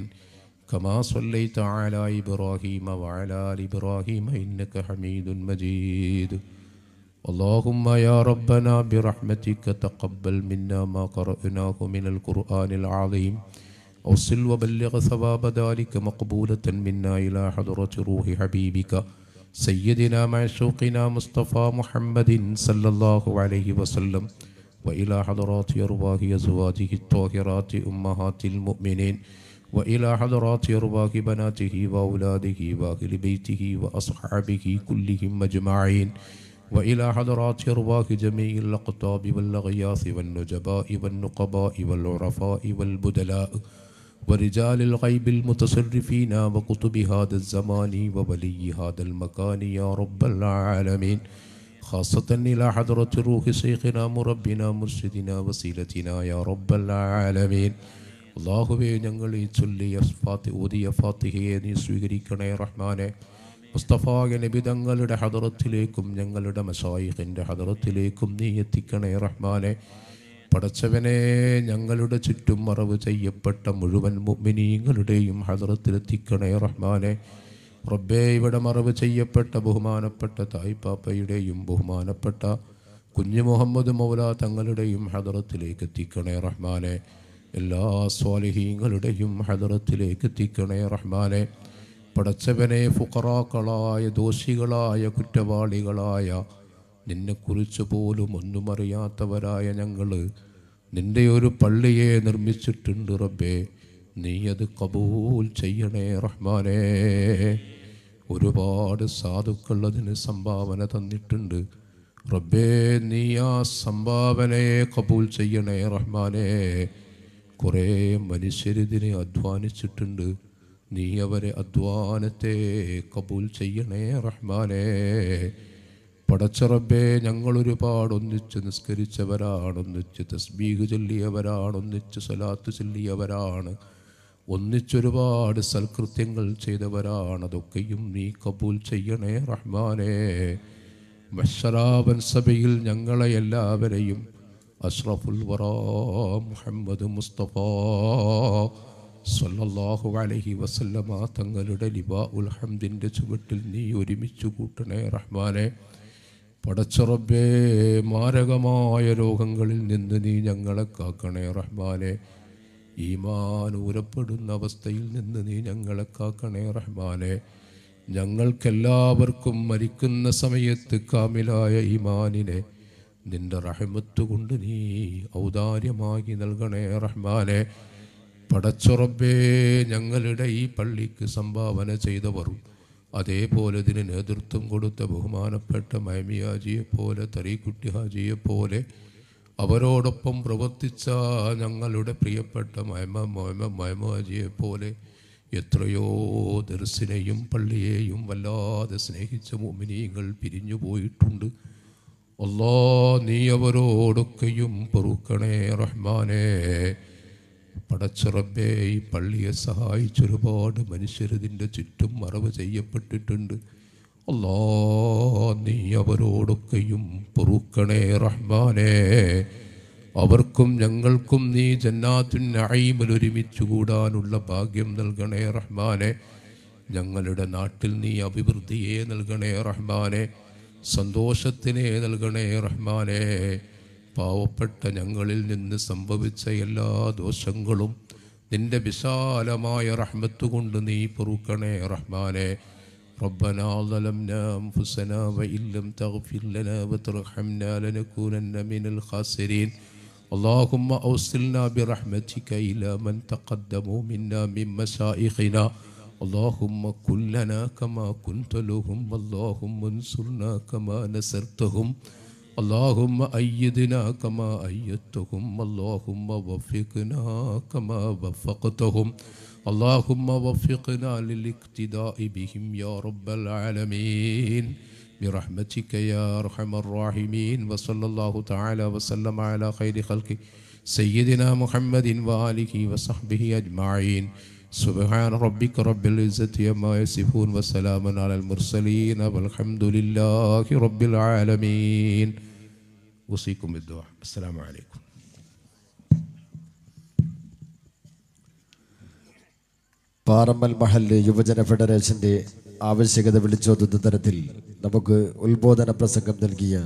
كما صليت على إبراهيم وعلى آل إبراهيم إنك حميد مجيد اللهم يا ربنا برحمتك تقبل منا ما قرأناه من القرآن العظيم أوصل وبلغ ثواب ذلك مقبولة منا إلى حضرة روح حبيبك سيدنا معشوقنا مصطفى محمد صلى الله عليه وسلم وإلى حضرات أرواح أزواجه الطاهرات أمهات المؤمنين وإلى حضرات أرباك بناته وأولاده وأهل بيته وأصحابه كلهم أجمعين وإلى حضرات أرباك جميع الأقطاب والأغياث والنجباء والنقباء والعرفاء والبدلاء ورجال الغيب المتصرفين وقطب هذا الزمان وولي هذا المكان يا رب العالمين خاصة إلى حضرة روح شيخنا مربنا مرشدنا وسيلتنا يا رب العالمين അള്ളാഹുവെ ഞങ്ങൾ ഈ ചൊല്ലിയ ഫാത്തി ഓതിയ ഫാത്തിഹയെ നീ സ്വീകരിക്കണേ റഹ്മാനെ മുസ്തഫായ നബിതങ്ങളുടെ ഹദറത്തിലേക്കും ഞങ്ങളുടെ മസായിഖിൻ്റെ ഹദറത്തിലേക്കും നീ എത്തിക്കണേ റഹ്മാനെ പടച്ചവനെ ഞങ്ങളുടെ ചുറ്റും മറവ് ചെയ്യപ്പെട്ട മുഴുവൻ മുഗ്മിനീങ്ങളുടെയും ഹദറത്തിലെത്തിക്കണേ റഹ്മാനെ റബ്ബേ ഇവിടെ മറവ് ചെയ്യപ്പെട്ട ബഹുമാനപ്പെട്ട തായ്പാപ്പയുടെയും ബഹുമാനപ്പെട്ട കുഞ്ഞു മുഹമ്മദ് മൗല തങ്ങളുടെയും ഹദറത്തിലേക്ക് എത്തിക്കണേ റഹ്മാനെ എല്ലാ സ്വാലിഹീങ്ങളുടെയും ഹദറത്തിലേക്ക് എത്തിക്കണേ റഹ്മാനെ പടച്ചവനെ ഫുഖറാക്കളായ ദോഷികളായ കുറ്റവാളികളായ നിന്നെക്കുറിച്ച് പോലും ഒന്നും അറിയാത്തവരായ ഞങ്ങൾ നിൻ്റെ ഒരു പള്ളിയെ നിർമ്മിച്ചിട്ടുണ്ട് റബ്ബേ നീ അത് കബൂൽ ചെയ്യണേ റഹ്മാനേ ഒരുപാട് സാധുക്കൾ അതിന് സംഭാവന തന്നിട്ടുണ്ട് റബ്ബേ നീ ആ സംഭാവനയെ കബൂൽ ചെയ്യണേ റഹ്മാനേ കുറേ ഇതിനെ അധ്വാനിച്ചിട്ടുണ്ട് നീ അവരെ അധ്വാനത്തെ കബൂൽ ചെയ്യണേ റഹ്മാനേ പടച്ചറബേ ഞങ്ങളൊരുപാട് ഒന്നിച്ച് നിസ്കരിച്ചവരാണ് ഒന്നിച്ച് തസ്ബീഹ് ചൊല്ലിയവരാണ് ഒന്നിച്ച് സലാത്ത് ചൊല്ലിയവരാണ് ഒന്നിച്ചൊരുപാട് സൽകൃത്യങ്ങൾ ചെയ്തവരാണ് അതൊക്കെയും നീ കബൂൽ ചെയ്യണേ റഹ്മാനേ മഷറാബൻ സഭയിൽ ഞങ്ങളെ എല്ലാവരെയും അഷ്റഫുൽ വറ മുഹമ്മദ് മുസ്തഫ സല്ലല്ലാഹു അലൈഹി വസല്ലമ തങ്ങളുടെ ലിബാ ഉൽ ഹംദിൻ്റെ ചുവട്ടിൽ നീ ഒരുമിച്ച് കൂട്ടണേ റഹ്മാനെ റബ്ബേ മാരകമായ രോഗങ്ങളിൽ നിന്ന് നീ ഞങ്ങളെ കാക്കണേ റഹ്മാനെ ഈമാൻ ഊരപ്പെടുന്ന അവസ്ഥയിൽ നിന്ന് നീ ഞങ്ങളെ കാക്കണേ റഹ്മാനെ ഞങ്ങൾക്കെല്ലാവർക്കും മരിക്കുന്ന സമയത്ത് കാമിലായ ഈമാനിനെ നിന്റെ റഹമത്ത് കൊണ്ട് നീ ഔദാര്യമാക്കി നൽകണേ റഹ്മാനെ പടച്ചുറബേ ഞങ്ങളുടെ ഈ പള്ളിക്ക് സംഭാവന ചെയ്തവർ അതേപോലെ ഇതിന് നേതൃത്വം കൊടുത്ത ബഹുമാനപ്പെട്ട മൈമി പോലെ തരീക്കുട്ടി ഹാജിയെ പോലെ അവരോടൊപ്പം പ്രവർത്തിച്ച ഞങ്ങളുടെ പ്രിയപ്പെട്ട മൈമ മൈമ മൈമ പോലെ എത്രയോ ദർസിനെയും പള്ളിയെയും വല്ലാതെ സ്നേഹിച്ച മോമിനിയങ്ങൾ പിരിഞ്ഞു പോയിട്ടുണ്ട് അല്ലാ നീ അവരോടൊക്കെയും പൊറുക്കണേ റഹ്മാനെ പടച്ചുറബേ ഈ പള്ളിയെ സഹായിച്ചൊരുപാട് മനുഷ്യരതിൻ്റെ ചുറ്റും മറവ് ചെയ്യപ്പെട്ടിട്ടുണ്ട് അല്ലാ നീ അവരോടൊക്കെയും പൊറുക്കണേ റഹ്മാനെ അവർക്കും ഞങ്ങൾക്കും നീ ജന്നാത്തിൻ അയിമൽ ഒരുമിച്ച് കൂടാനുള്ള ഭാഗ്യം നൽകണേ റഹ്മാനെ ഞങ്ങളുടെ നാട്ടിൽ നീ അഭിവൃദ്ധിയെ നൽകണേ റഹ്മാനെ സന്തോഷത്തിനെ നൽകണേ റഹ്മാനെ പാവപ്പെട്ട ഞങ്ങളിൽ നിന്ന് സംഭവിച്ച എല്ലാ ദോഷങ്ങളും നിന്റെ വിശാലമായ റഹ്മത്ത് കൊണ്ട് നീ പൊറുക്കണേ റഹ്മാനെ ربنا ظلمنا أنفسنا وإن لم تغفر لنا وترحمنا لنكونن من الخاسرين اللهم أوصلنا برحمتك إلى من تقدموا منا من مشائخنا اللهم كن لنا كما كنت لهم اللهم انصرنا كما نصرتهم اللهم أيدنا كما أيدتهم اللهم وفقنا كما وفقتهم اللهم وفقنا للاقتداء بهم يا رب العالمين برحمتك يا أرحم الراحمين وصلى الله تعالى وسلم على خير خلقه سيدنا محمد وآله وصحبه أجمعين സുബഹാന റബ്ബിക റബ്ബിൽ ഇസ്സതി അമ്മാ യസിഫൂൻ വസലാമുൻ അലൽ മുർസലീൻ അൽഹംദുലില്ലാഹി റബ്ബിൽ ആലമീൻ വസീകും ബിദ്വാ അസ്സലാമു അലൈക്കും പാറമ്മൽ മഹല് യുവജന ഫെഡറേഷൻ്റെ ആവശ്യകത വിളിച്ചോതുന്ന തരത്തിൽ നമുക്ക് ഉത്ബോധന പ്രസംഗം നൽകിയ